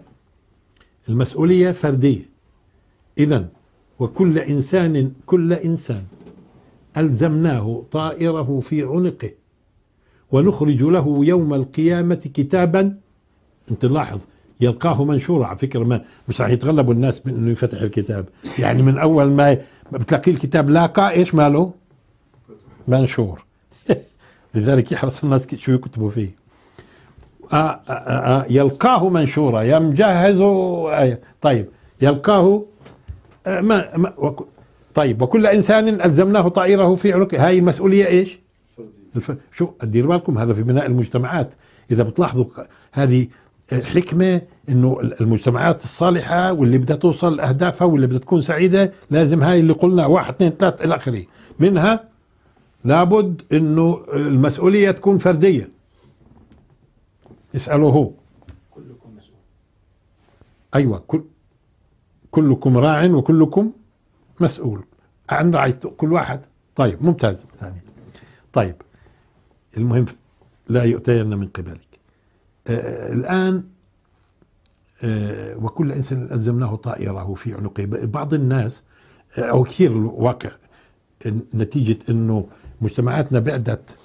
[SPEAKER 2] المسؤولية فردية إذا وكل إنسان كل إنسان ألزمناه طائره في عنقه ونخرج له يوم القيامة كتابا أنت لاحظ يلقاه منشورا على فكرة ما مش راح يتغلبوا الناس من أنه يفتح الكتاب يعني من أول ما بتلاقيه الكتاب لاقى إيش ماله منشور لذلك يحرص الناس شو يكتبوا فيه آآ آه، آآ آه، آه، يلقاه منشورا يا مجهزه طيب يلقاه أه، ما, ما وك طيب وكل انسان الزمناه طائره في عنقه هاي المسؤوليه ايش؟ الف... شو دير بالكم هذا في بناء المجتمعات اذا بتلاحظوا هذه أه، حكمه انه المجتمعات الصالحه واللي بدها توصل لاهدافها واللي بدها تكون سعيده لازم هاي اللي قلنا واحد اثنين ثلاث الى اخره منها لابد انه المسؤوليه تكون فرديه اساله هو كلكم مسؤول ايوه كل كلكم راع وكلكم مسؤول عن رعيته كل واحد طيب ممتاز ثاني طيب المهم لا يؤتين من قبلك آه الآن آه وكل إنسان ألزمناه طائره في عنقه بعض الناس آه أو كثير الواقع نتيجة أنه مجتمعاتنا بعدت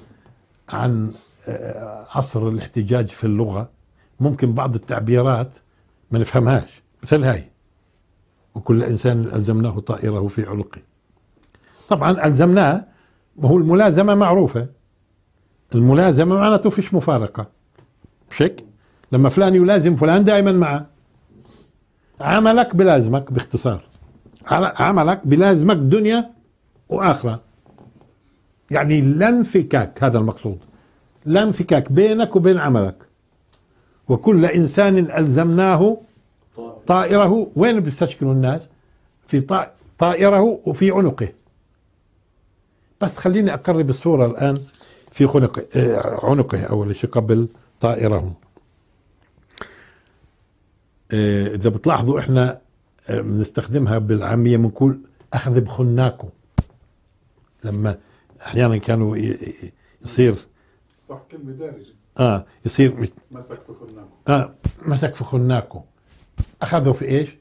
[SPEAKER 2] عن آه عصر الاحتجاج في اللغة ممكن بعض التعبيرات ما نفهمهاش مثل هاي وكل إنسان ألزمناه طائره في عنقه طبعا ألزمناه هو الملازمة معروفة الملازمة معناته فيش مفارقة مش لما فلان يلازم فلان دائما معه عملك بلازمك باختصار عملك بلازمك دنيا وآخرة يعني لا انفكاك هذا المقصود لا انفكاك بينك وبين عملك وكل إنسان ألزمناه طائره وين بيستشكلوا الناس في طائره وفي عنقه بس خليني أقرب الصورة الآن في خنقه آه، عنقه أول شيء قبل طائره آه، إذا بتلاحظوا إحنا آه، بنستخدمها بالعامية بنقول أخذ بخناكه لما أحيانا كانوا يصير صح كلمة دارجة اه يصير مسك في خناكه اه مسك في خناكه اخذوا في ايش؟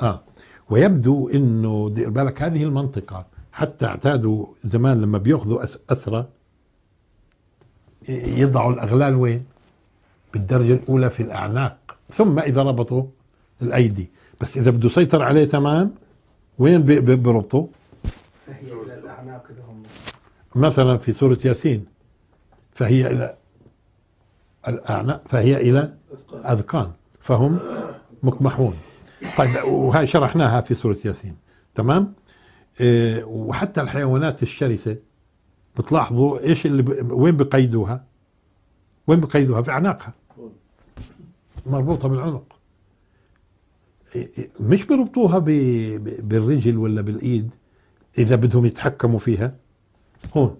[SPEAKER 2] اه ويبدو انه دير بالك هذه المنطقه حتى اعتادوا زمان لما بياخذوا اسرى يضعوا الاغلال وين؟ بالدرجه الاولى في الاعناق ثم اذا ربطوا الايدي بس اذا بده يسيطر عليه تمام وين بربطوا؟ مثلا في سورة ياسين فهي إلى الأعناق فهي إلى أذقان فهم مقمحون طيب وهي شرحناها في سورة ياسين تمام إيه وحتى الحيوانات الشرسة بتلاحظوا ايش اللي ب... وين بقيدوها وين بقيدوها في اعناقها مربوطة بالعنق إيه، مش بربطوها ب... بالرجل ولا بالايد اذا بدهم يتحكموا فيها هون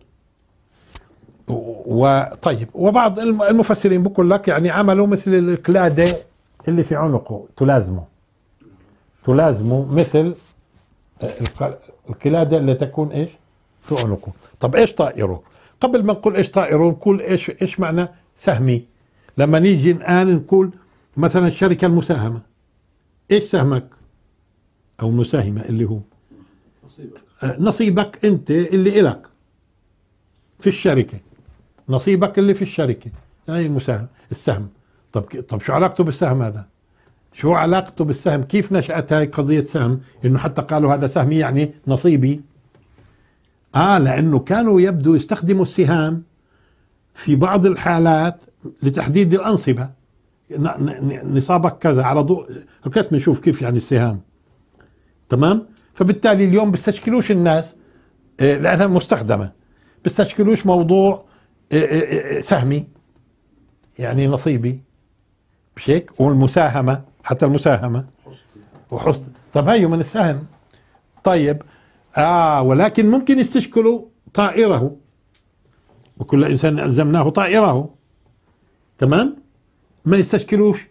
[SPEAKER 2] وطيب وبعض المفسرين بقول لك يعني عملوا مثل القلاده اللي في عنقه تلازمه تلازمه مثل آه، القلادة اللي تكون ايش؟ في عنقه طب ايش طائره؟ قبل ما نقول ايش طائره نقول ايش ايش معنى سهمي؟ لما نيجي الان نقول مثلا الشركة المساهمة ايش سهمك؟ او المساهمة اللي هو نصيبك نصيبك انت اللي الك في الشركة نصيبك اللي في الشركة هاي المساهم السهم طب طب شو علاقته بالسهم هذا؟ شو علاقته بالسهم؟ كيف نشأت هاي قضية سهم؟ إنه حتى قالوا هذا سهمي يعني نصيبي. آه لأنه كانوا يبدو يستخدموا السهام في بعض الحالات لتحديد الأنصبة. نصابك كذا على ضوء هكذا بنشوف كيف يعني السهام. تمام؟ فبالتالي اليوم بيستشكلوش الناس آه، لأنها مستخدمة. بيستشكلوش موضوع آه، آه، سهمي يعني نصيبي مش هيك والمساهمة حتى المساهمة وحسن طب هيو من السهم طيب آه ولكن ممكن يستشكلوا طائره وكل إنسان ألزمناه طائره تمام ما يستشكلوش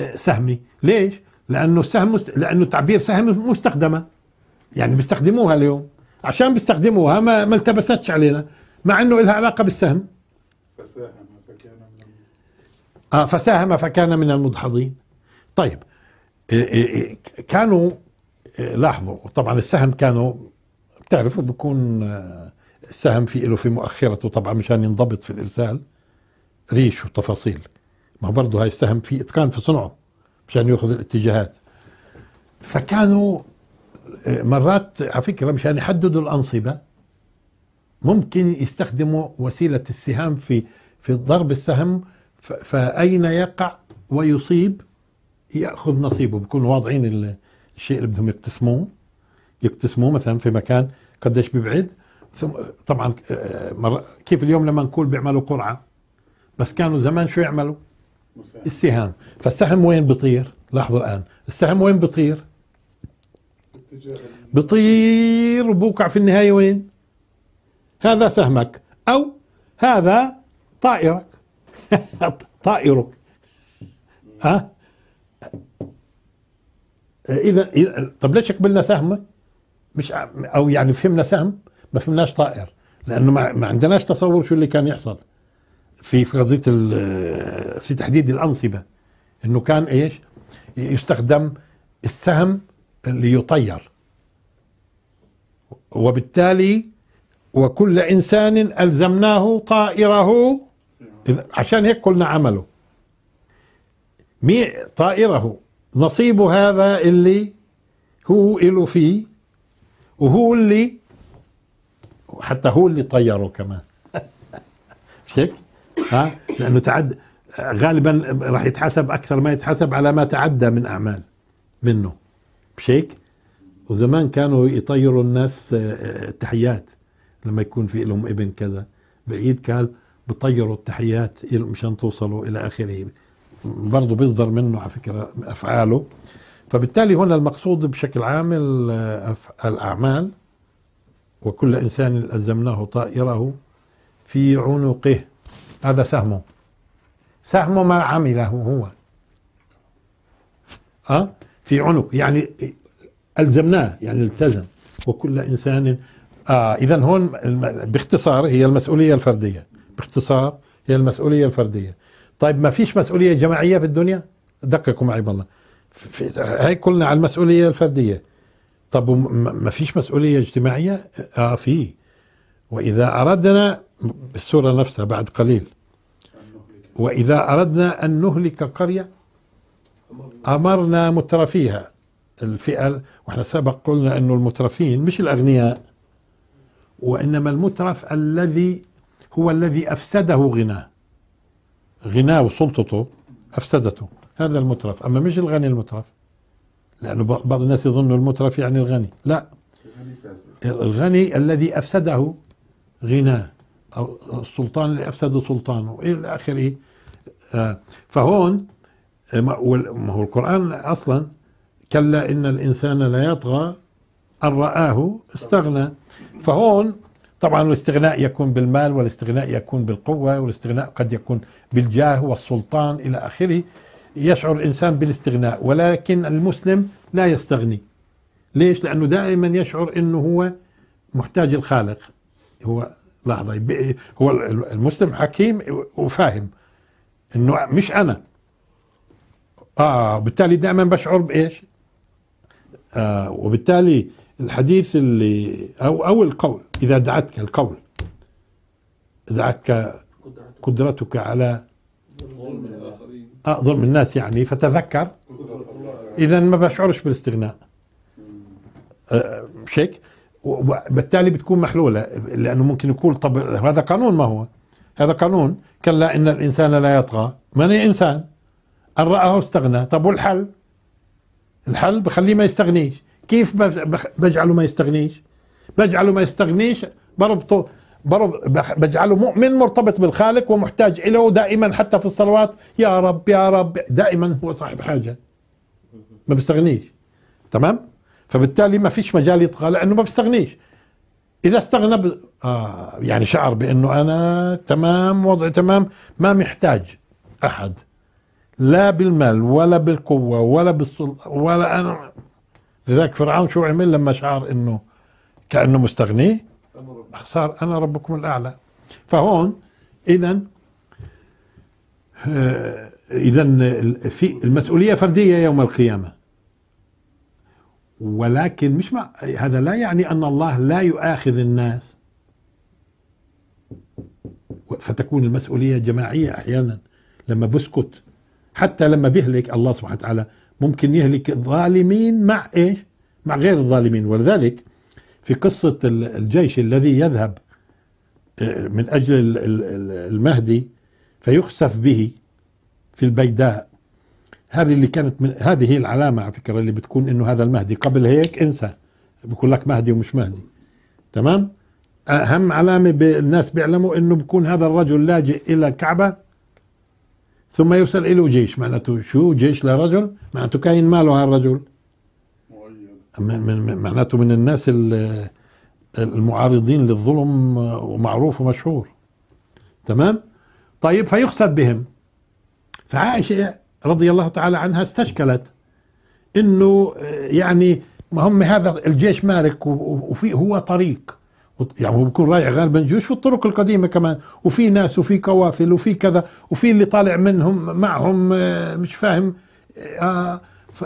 [SPEAKER 2] آه، سهمي ليش لأنه السهم مست... لأنه تعبير سهم مستخدمة يعني بيستخدموها اليوم عشان بيستخدموها ما, ما التبستش علينا مع أنه لها علاقة بالسهم فساهم آه فساهم فكان من المدحضين طيب إيه، إيه، إيه، كانوا لاحظوا طبعا السهم كانوا بتعرفوا بكون آه، السهم في له في مؤخرته طبعا مشان ينضبط في الارسال ريش وتفاصيل ما برضه هاي السهم في اتقان في صنعه مشان ياخذ الاتجاهات فكانوا مرات على فكره مشان يحددوا الانصبه ممكن يستخدموا وسيله السهام في في ضرب السهم فأين يقع ويصيب يأخذ نصيبه بيكونوا واضعين الشيء اللي بدهم يقتسموه يقتسموه مثلا في مكان قديش بيبعد ثم طبعا آه، كيف اليوم لما نقول بيعملوا قرعة بس كانوا زمان شو يعملوا السهام فالسهم وين بيطير لاحظوا الآن السهم وين بيطير بطير وبوقع في النهاية وين هذا سهمك أو هذا طائرك طائرك ها اذا طب ليش قبلنا سهم مش او يعني فهمنا سهم ما فهمناش طائر لانه ما عندناش تصور شو اللي كان يحصل في قضيه في تحديد الانصبه انه كان ايش يستخدم السهم ليطير وبالتالي وكل انسان الزمناه طائره عشان هيك قلنا عمله مي طائره نصيبه هذا اللي هو إله فيه وهو اللي حتى هو اللي طيره كمان مش هيك؟ ها لانه تعد غالبا راح يتحاسب اكثر ما يتحاسب على ما تعدى من اعمال منه مش هيك؟ وزمان كانوا يطيروا الناس التحيات آه، آه، لما يكون في لهم ابن كذا بالعيد قال بطيروا التحيات مشان توصلوا الى اخره برضه بيصدر منه على فكره افعاله فبالتالي هنا المقصود بشكل عام الاعمال وكل انسان الزمناه طائره في عنقه هذا سهمه سهم ما عمله هو أه؟ في عنق يعني الزمناه يعني التزم وكل انسان آه اذا هون باختصار هي المسؤوليه الفرديه باختصار هي المسؤولية الفردية طيب ما فيش مسؤولية جماعية في الدنيا دققوا معي بالله هاي كلنا على المسؤولية الفردية طب ما فيش مسؤولية اجتماعية آه في وإذا أردنا بالسورة نفسها بعد قليل وإذا أردنا أن نهلك قرية أمرنا مترفيها الفئة وإحنا سبق قلنا أنه المترفين مش الأغنياء وإنما المترف الذي هو الذي أفسده غناه غناه وسلطته أفسدته هذا المترف أما مش الغني المترف لأنه بعض الناس يظنوا المترف يعني الغني لا الغني الذي أفسده غناه أو السلطان اللي أفسده سلطانه إلى آخره آه، فهون ما هو القرآن أصلا كلا إن الإنسان لا يطغى أن رآه استغنى فهون طبعا الاستغناء يكون بالمال والاستغناء يكون بالقوة والاستغناء قد يكون بالجاه والسلطان إلى آخره يشعر الإنسان بالاستغناء ولكن المسلم لا يستغني ليش؟ لأنه دائما يشعر أنه هو محتاج الخالق هو لحظة هو المسلم حكيم وفاهم أنه مش أنا آه بالتالي دائما بشعر بإيش؟ آه وبالتالي الحديث اللي أو أو القول إذا دعتك القول دعتك قدرتك على آه، ظلم الناس يعني فتذكر إذا ما بشعرش بالاستغناء مش آه، هيك؟ وبالتالي بتكون محلوله لانه ممكن يقول طب هذا قانون ما هو؟ هذا قانون كلا ان الانسان لا يطغى، من انسان؟ ان راه استغنى، طب والحل؟ الحل بخليه ما يستغنيش كيف بجعله ما يستغنيش بجعله ما يستغنيش بربطه برب بجعله مؤمن مرتبط بالخالق ومحتاج إله دائما حتى في الصلوات يا رب يا رب دائما هو صاحب حاجة ما بيستغنيش تمام فبالتالي ما فيش مجال يطغى لأنه ما بيستغنيش إذا استغنى ب... آه يعني شعر بأنه أنا تمام وضعي تمام ما محتاج أحد لا بالمال ولا بالقوة ولا بالسلطة ولا أنا لذلك فرعون شو عمل لما شعر انه كانه مستغني صار انا ربكم الاعلى فهون اذا آه، اذا في المسؤوليه فرديه يوم القيامه ولكن مش مع هذا لا يعني ان الله لا يؤاخذ الناس فتكون المسؤوليه جماعيه احيانا لما بسكت حتى لما بيهلك الله سبحانه وتعالى ممكن يهلك الظالمين مع ايش؟ مع غير الظالمين ولذلك في قصة الجيش الذي يذهب آه، من أجل المهدي فيخسف به في البيداء هذه اللي كانت من هذه هي العلامة على فكرة اللي بتكون إنه هذا المهدي قبل هيك انسى بقول لك مهدي ومش مهدي تمام أهم علامة الناس بيعلموا إنه بكون هذا الرجل لاجئ إلى الكعبة ثم يرسل له جيش معناته شو جيش لرجل معناته كاين ماله هالرجل معناته من الناس المعارضين للظلم ومعروف ومشهور تمام طيب فيخسب بهم فعائشة رضي الله تعالى عنها استشكلت انه يعني هم هذا الجيش مالك وفي هو طريق يعني هو بيكون رايح غالبا جيوش في الطرق القديمه كمان وفي ناس وفي قوافل وفي كذا وفي اللي طالع منهم معهم آه، مش فاهم آه، ف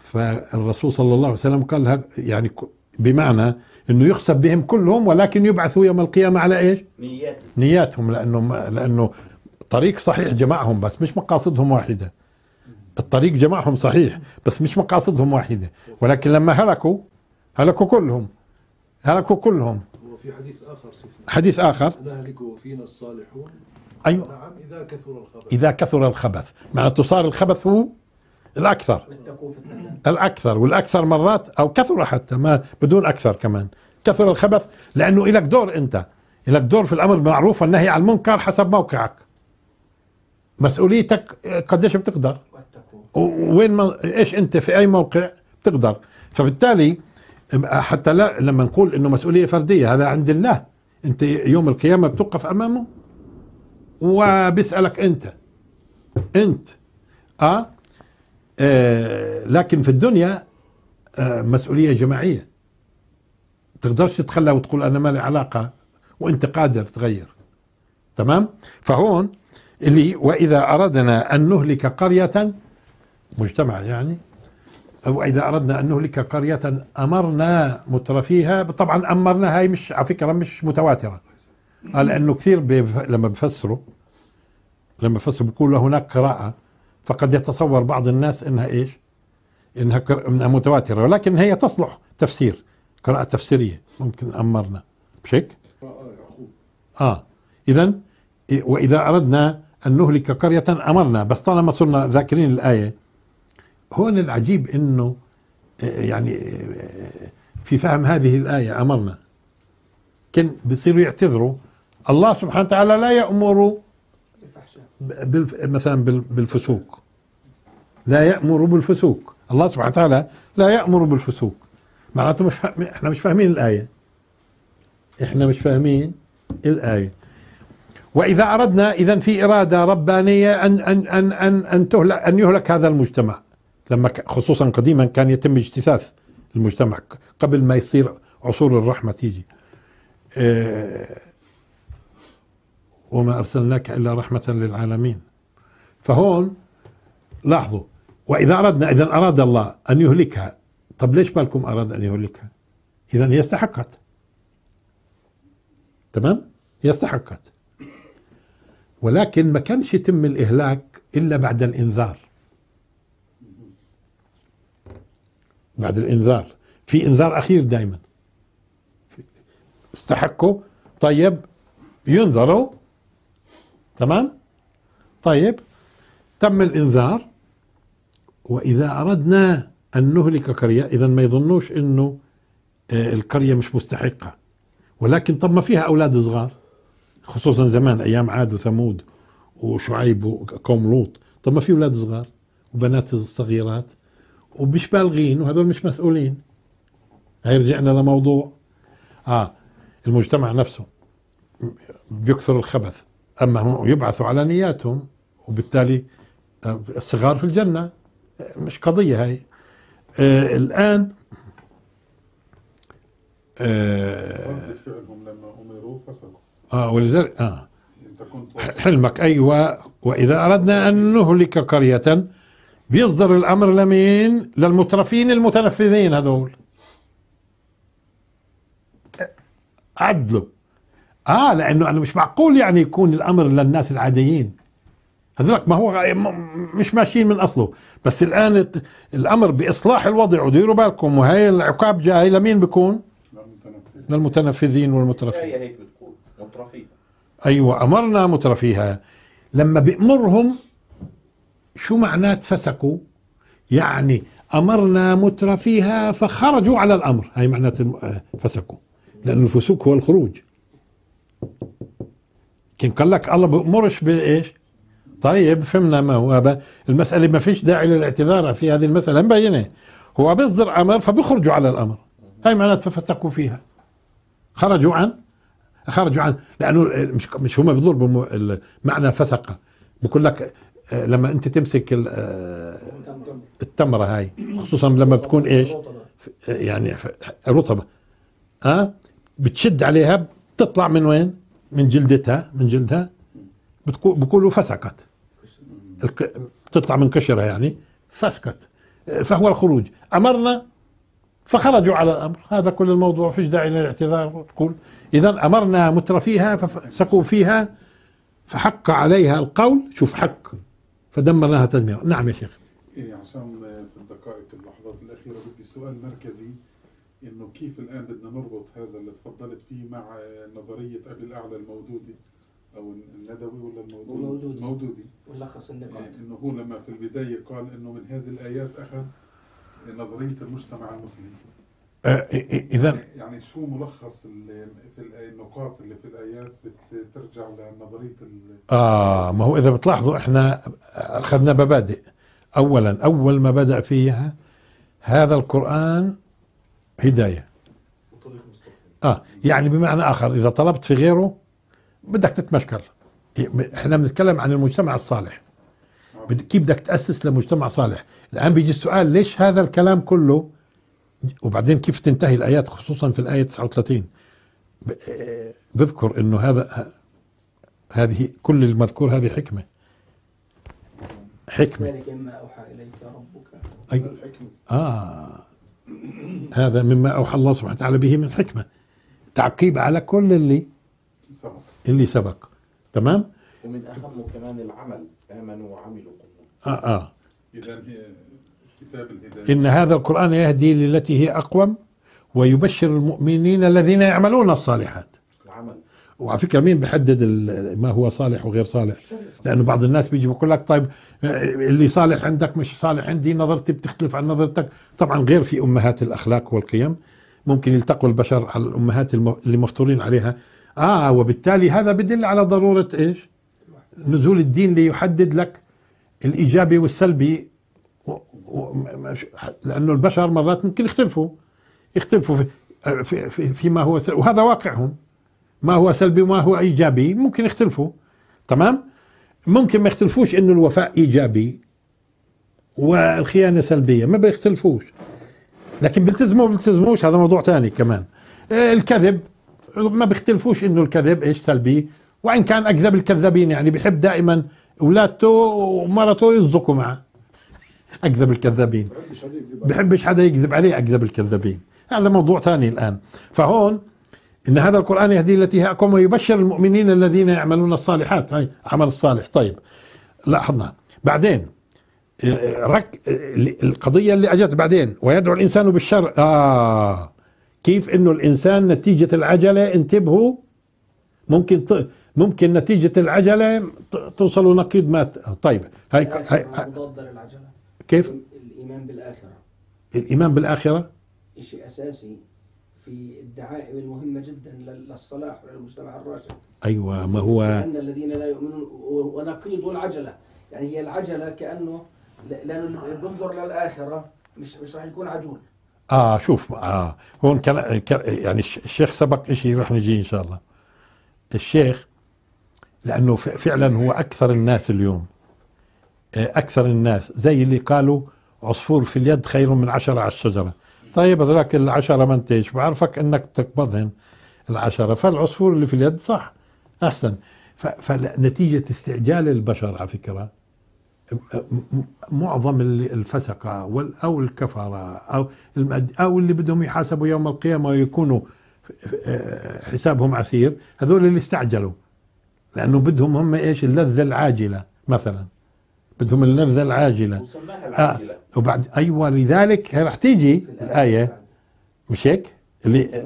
[SPEAKER 2] فالرسول صلى الله عليه وسلم قال لها يعني بمعنى انه يخسب بهم كلهم ولكن يبعثوا يوم القيامه على ايش؟ نياتهم نياتهم لانه لانه طريق صحيح جمعهم بس مش مقاصدهم واحده الطريق جمعهم صحيح بس مش مقاصدهم واحده ولكن لما هلكوا هلكوا كلهم هلكوا كلهم
[SPEAKER 1] وفي حديث آخر سيدي حديث آخر نهلك وفينا الصالحون أيوة نعم إذا كثر الخبث إذا كثر الخبث
[SPEAKER 2] معناته صار الخبث هو الأكثر الأكثر والأكثر مرات أو كثر حتى ما بدون أكثر كمان كثر الخبث لأنه إلك دور أنت لك دور في الامر بالمعروف والنهي عن المنكر حسب موقعك مسؤوليتك قديش بتقدر وين ما ايش انت في اي موقع بتقدر فبالتالي حتى لا لما نقول انه مسؤوليه فرديه هذا عند الله انت يوم القيامه بتوقف امامه وبيسالك انت انت اه, آه لكن في الدنيا آه مسؤوليه جماعيه تقدرش تتخلى وتقول انا ما لي علاقه وانت قادر تغير تمام فهون اللي واذا اردنا ان نهلك قريه مجتمع يعني أو إذا أردنا أن نهلك قرية أمرنا مترفيها طبعا أمرنا هاي مش على فكرة مش متواترة لأنه كثير بيف... لما بفسروا لما بفسروا بيقولوا هناك قراءة فقد يتصور بعض الناس أنها إيش إنها, كر... إنها متواترة ولكن هي تصلح تفسير قراءة تفسيرية ممكن أمرنا مش هيك؟ آه إذا وإذا أردنا أن نهلك قرية أمرنا بس طالما صرنا ذاكرين الآية هون العجيب انه آه، يعني آه، في فهم هذه الايه امرنا كان بيصيروا يعتذروا الله سبحانه وتعالى لا يامر مثلا بالفسوق لا يامر بالفسوق الله سبحانه وتعالى لا يامر بالفسوق معناته مش احنا مش فاهمين الايه احنا مش فاهمين الايه واذا اردنا اذا في اراده ربانيه ان ان ان ان ان, تهلك أن يهلك هذا المجتمع لما خصوصا قديما كان يتم اجتثاث المجتمع قبل ما يصير عصور الرحمه تيجي آه، وما ارسلناك الا رحمه للعالمين فهون لاحظوا واذا اردنا اذا اراد الله ان يهلكها طب ليش بالكم اراد ان يهلكها اذا هي استحقت تمام هي استحقت ولكن ما كانش يتم الاهلاك الا بعد الانذار بعد الانذار في انذار اخير دائما استحقوا طيب ينذروا تمام طيب تم الانذار واذا اردنا ان نهلك قريه اذا ما يظنوش انه آه، القريه مش مستحقه ولكن طب ما فيها اولاد صغار خصوصا زمان ايام عاد وثمود وشعيب وقوم لوط طب ما في اولاد صغار وبنات صغيرات ومش بالغين وهذول مش مسؤولين هي رجعنا لموضوع اه المجتمع نفسه بيكثر الخبث اما هم يبعثوا على نياتهم وبالتالي آه، الصغار في الجنه آه، مش قضيه هاي آه الان آه لما امروا اه ولذلك اه حلمك ايوه واذا اردنا ان نهلك قريه بيصدر الامر لمين للمترفين المتنفذين هذول عدلوا اه لانه انا مش معقول يعني يكون الامر للناس العاديين هذولك ما هو مش ماشيين من اصله بس الان الامر باصلاح الوضع وديروا بالكم وهي العقاب جاي لمين بيكون للمتنفذين, للمتنفذين والمترفين هي
[SPEAKER 1] هيك بتقول مترفيها
[SPEAKER 2] ايوه امرنا مترفيها لما بامرهم شو معنات فسقوا يعني أمرنا مترفيها فخرجوا على الأمر هاي معنات آه، فسقوا لأن الفسوق هو الخروج كان قال لك الله بأمرش بإيش طيب فهمنا ما هو هذا المسألة ما فيش داعي للاعتذار في هذه المسألة مبينة هو بيصدر أمر فبيخرجوا على الأمر هاي معناته ففسقوا فيها خرجوا عن خرجوا عن لأنه مش مش هم بيضربوا معنى فسقة بقول لك آه، لما انت تمسك آه، التمره هاي خصوصا لما بتكون ايش آه، يعني رطبه ها بتشد عليها بتطلع من وين من جلدتها من جلدها بقولوا فسقت بتطلع من قشرها يعني فسكت فهو الخروج امرنا فخرجوا على الامر هذا كل الموضوع فيش داعي للاعتذار تقول اذا امرنا مترفيها فسقوا فيها فحق عليها القول شوف حق فدمرناها تدميرا نعم يا شيخ إيه، عشان في الدقائق اللحظات الاخيره بدي سؤال مركزي انه كيف الان بدنا نربط هذا اللي تفضلت فيه مع نظريه ابي الاعلى الموجوده او الندوي ولا الموجودة الموجودي موجودة ملخص النقاط إيه، انه هو لما في البدايه قال انه من هذه الايات اخذ نظريه المجتمع المسلم آه، اذا يعني شو ملخص في النقاط اللي في الايات بترجع لنظريه اه ما هو اذا بتلاحظوا احنا اخذنا مبادئ اولا اول ما بدا فيها هذا القران هدايه اه يعني بمعنى اخر اذا طلبت في غيره بدك تتمشكل احنا بنتكلم عن المجتمع الصالح آه. كيف بدك تاسس لمجتمع صالح الان بيجي السؤال ليش هذا الكلام كله وبعدين كيف تنتهي الايات خصوصا في الايه 39 بذكر انه هذا هذه كل المذكور هذه حكمه حكمه
[SPEAKER 1] ذلك مما اوحى اليك ربك أي الحكمه
[SPEAKER 2] اه هذا مما اوحى الله سبحانه وتعالى به من حكمه تعقيب على كل اللي سبق اللي سبق تمام
[SPEAKER 1] ومن اهم كمان
[SPEAKER 2] العمل امنوا وعملوا آه آه إذا هي إن هذا القرآن يهدي للتي هي أقوم ويبشر المؤمنين الذين يعملون الصالحات وعلى فكره مين بيحدد ما هو صالح وغير صالح لانه بعض الناس بيجي بيقول لك طيب آه، اللي صالح عندك مش صالح عندي نظرتي بتختلف عن نظرتك طبعا غير في امهات الاخلاق والقيم ممكن يلتقوا البشر على الامهات اللي مفطورين عليها اه وبالتالي هذا بدل على ضروره ايش نزول الدين ليحدد لك الايجابي والسلبي لانه البشر مرات ممكن يختلفوا يختلفوا في في في فيما هو وهذا واقعهم ما هو سلبي وما هو ايجابي ممكن يختلفوا تمام ممكن ما يختلفوش انه الوفاء ايجابي والخيانه سلبيه ما بيختلفوش لكن بيلتزموا بيلتزموش هذا موضوع ثاني كمان آه، الكذب ما بيختلفوش انه الكذب ايش سلبي وان كان اكذب الكذابين يعني بيحب دائما اولادته ومرته يصدقوا معه اكذب الكذابين بحبش حدا يكذب عليه اكذب الكذابين هذا موضوع ثاني الان فهون ان هذا القران يهدي التي هي اقوم ويبشر المؤمنين الذين يعملون الصالحات هاي عمل الصالح طيب لاحظنا بعدين آه، رك آه، القضيه اللي اجت بعدين ويدعو الانسان بالشر اه كيف انه الانسان نتيجه العجله انتبهوا ممكن ت... ممكن نتيجه العجله توصلوا نقيض مات طيب هاي هاي
[SPEAKER 1] مضاد للعجله كيف؟ الإيمان بالآخرة
[SPEAKER 2] الإيمان بالآخرة
[SPEAKER 1] شيء أساسي في الدعائم المهمة جدا للصلاح وللمجتمع الراشد أيوة ما هو أن الذين لا يؤمنون ونقيض العجلة يعني هي العجلة كأنه لأنه بنظر للآخرة مش مش راح يكون عجول
[SPEAKER 2] اه شوف اه هون كان يعني الشيخ سبق شيء رح نجي ان شاء الله الشيخ لانه فعلا هو اكثر الناس اليوم اكثر الناس زي اللي قالوا عصفور في اليد خير من عشرة على الشجره طيب هذولاك العشرة ما انتش بعرفك انك تقبضهم العشرة فالعصفور اللي في اليد صح احسن فنتيجة استعجال البشر على فكرة معظم الفسقة أو الكفرة أو أو اللي بدهم يحاسبوا يوم القيامة ويكونوا آه، حسابهم عسير هذول اللي استعجلوا لأنه بدهم هم إيش اللذة العاجلة مثلاً بدهم النبذه العاجله آه، العاجله آه وبعد ايوه لذلك هي رح تيجي الايه مش هيك؟ اللي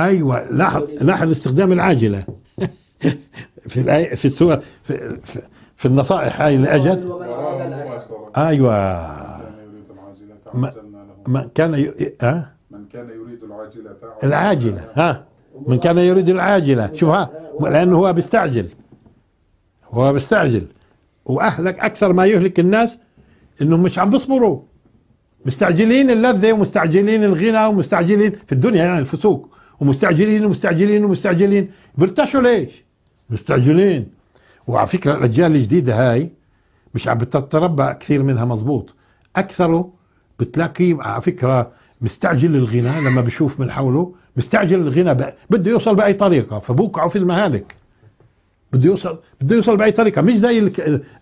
[SPEAKER 2] ايوه لاحظ لاحظ استخدام العاجله في الايه في السور في, في, في النصائح هاي اللي اجت ايوه من كان ي... ها إيه؟ من كان يريد العاجله العاجله ها من كان يريد العاجله شوف ها لانه هو بيستعجل هو بيستعجل واهلك اكثر ما يهلك الناس انهم مش عم بيصبروا مستعجلين اللذه ومستعجلين الغنى ومستعجلين في الدنيا يعني الفسوق ومستعجلين ومستعجلين ومستعجلين بيرتشوا ليش؟ مستعجلين وعلى فكره الاجيال الجديده هاي مش عم بتتربى كثير منها مزبوط اكثره بتلاقيه على فكره مستعجل الغنى لما بشوف من حوله مستعجل الغنى بده يوصل باي طريقه فبوقعوا في المهالك بده يوصل بده يوصل باي طريقه مش زي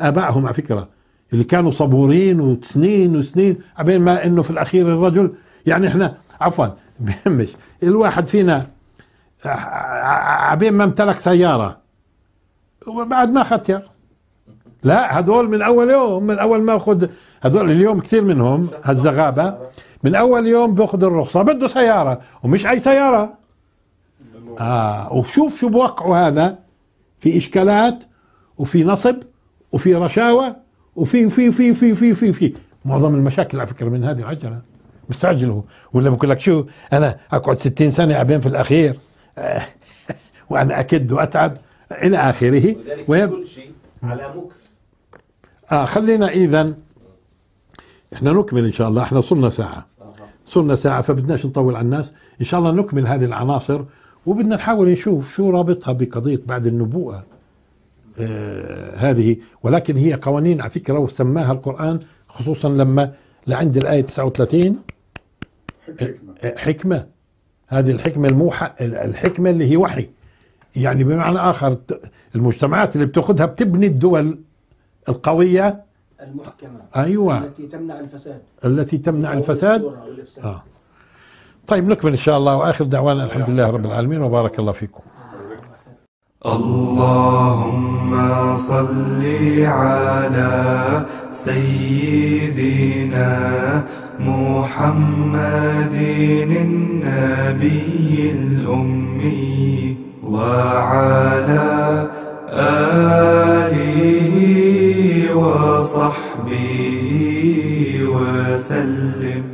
[SPEAKER 2] ابائهم على فكره اللي كانوا صبورين وسنين وسنين عبين ما انه في الاخير الرجل يعني احنا عفوا بهمش الواحد فينا عبين ما امتلك سياره وبعد ما ختر لا هذول من اول يوم من اول ما اخذ هذول اليوم كثير منهم هالزغابه من اول يوم باخذ الرخصه بده سياره ومش اي سياره اه وشوف شو بوقعوا هذا في اشكالات وفي نصب وفي رشاوى وفي في في في في في في معظم المشاكل على فكره من هذه العجله مستعجل هو ولا بقول لك شو انا اقعد 60 سنه عبين في الاخير وانا اكد واتعب الى اخره وذلك كل
[SPEAKER 1] شيء على مكث
[SPEAKER 2] اه خلينا اذا احنا نكمل ان شاء الله احنا صرنا ساعه آه. صرنا ساعه فبدناش نطول على الناس ان شاء الله نكمل هذه العناصر وبدنا نحاول نشوف شو رابطها بقضية بعد النبوءة آه هذه ولكن هي قوانين على فكرة وسماها القرآن خصوصا لما لعند الآية 39 حكمة, آه، آه، حكمة. هذه الحكمة الموحى الحكمة اللي هي وحي يعني بمعنى آخر المجتمعات اللي بتاخذها بتبني الدول القوية المحكمة أيوة
[SPEAKER 1] التي تمنع الفساد التي تمنع الفساد آه.
[SPEAKER 2] طيب نكمل إن شاء الله وآخر دعوانا الحمد لله رب العالمين وبارك الله فيكم اللهم
[SPEAKER 1] صل على سيدنا محمد النبي الأمي وعلى آله وصحبه وسلم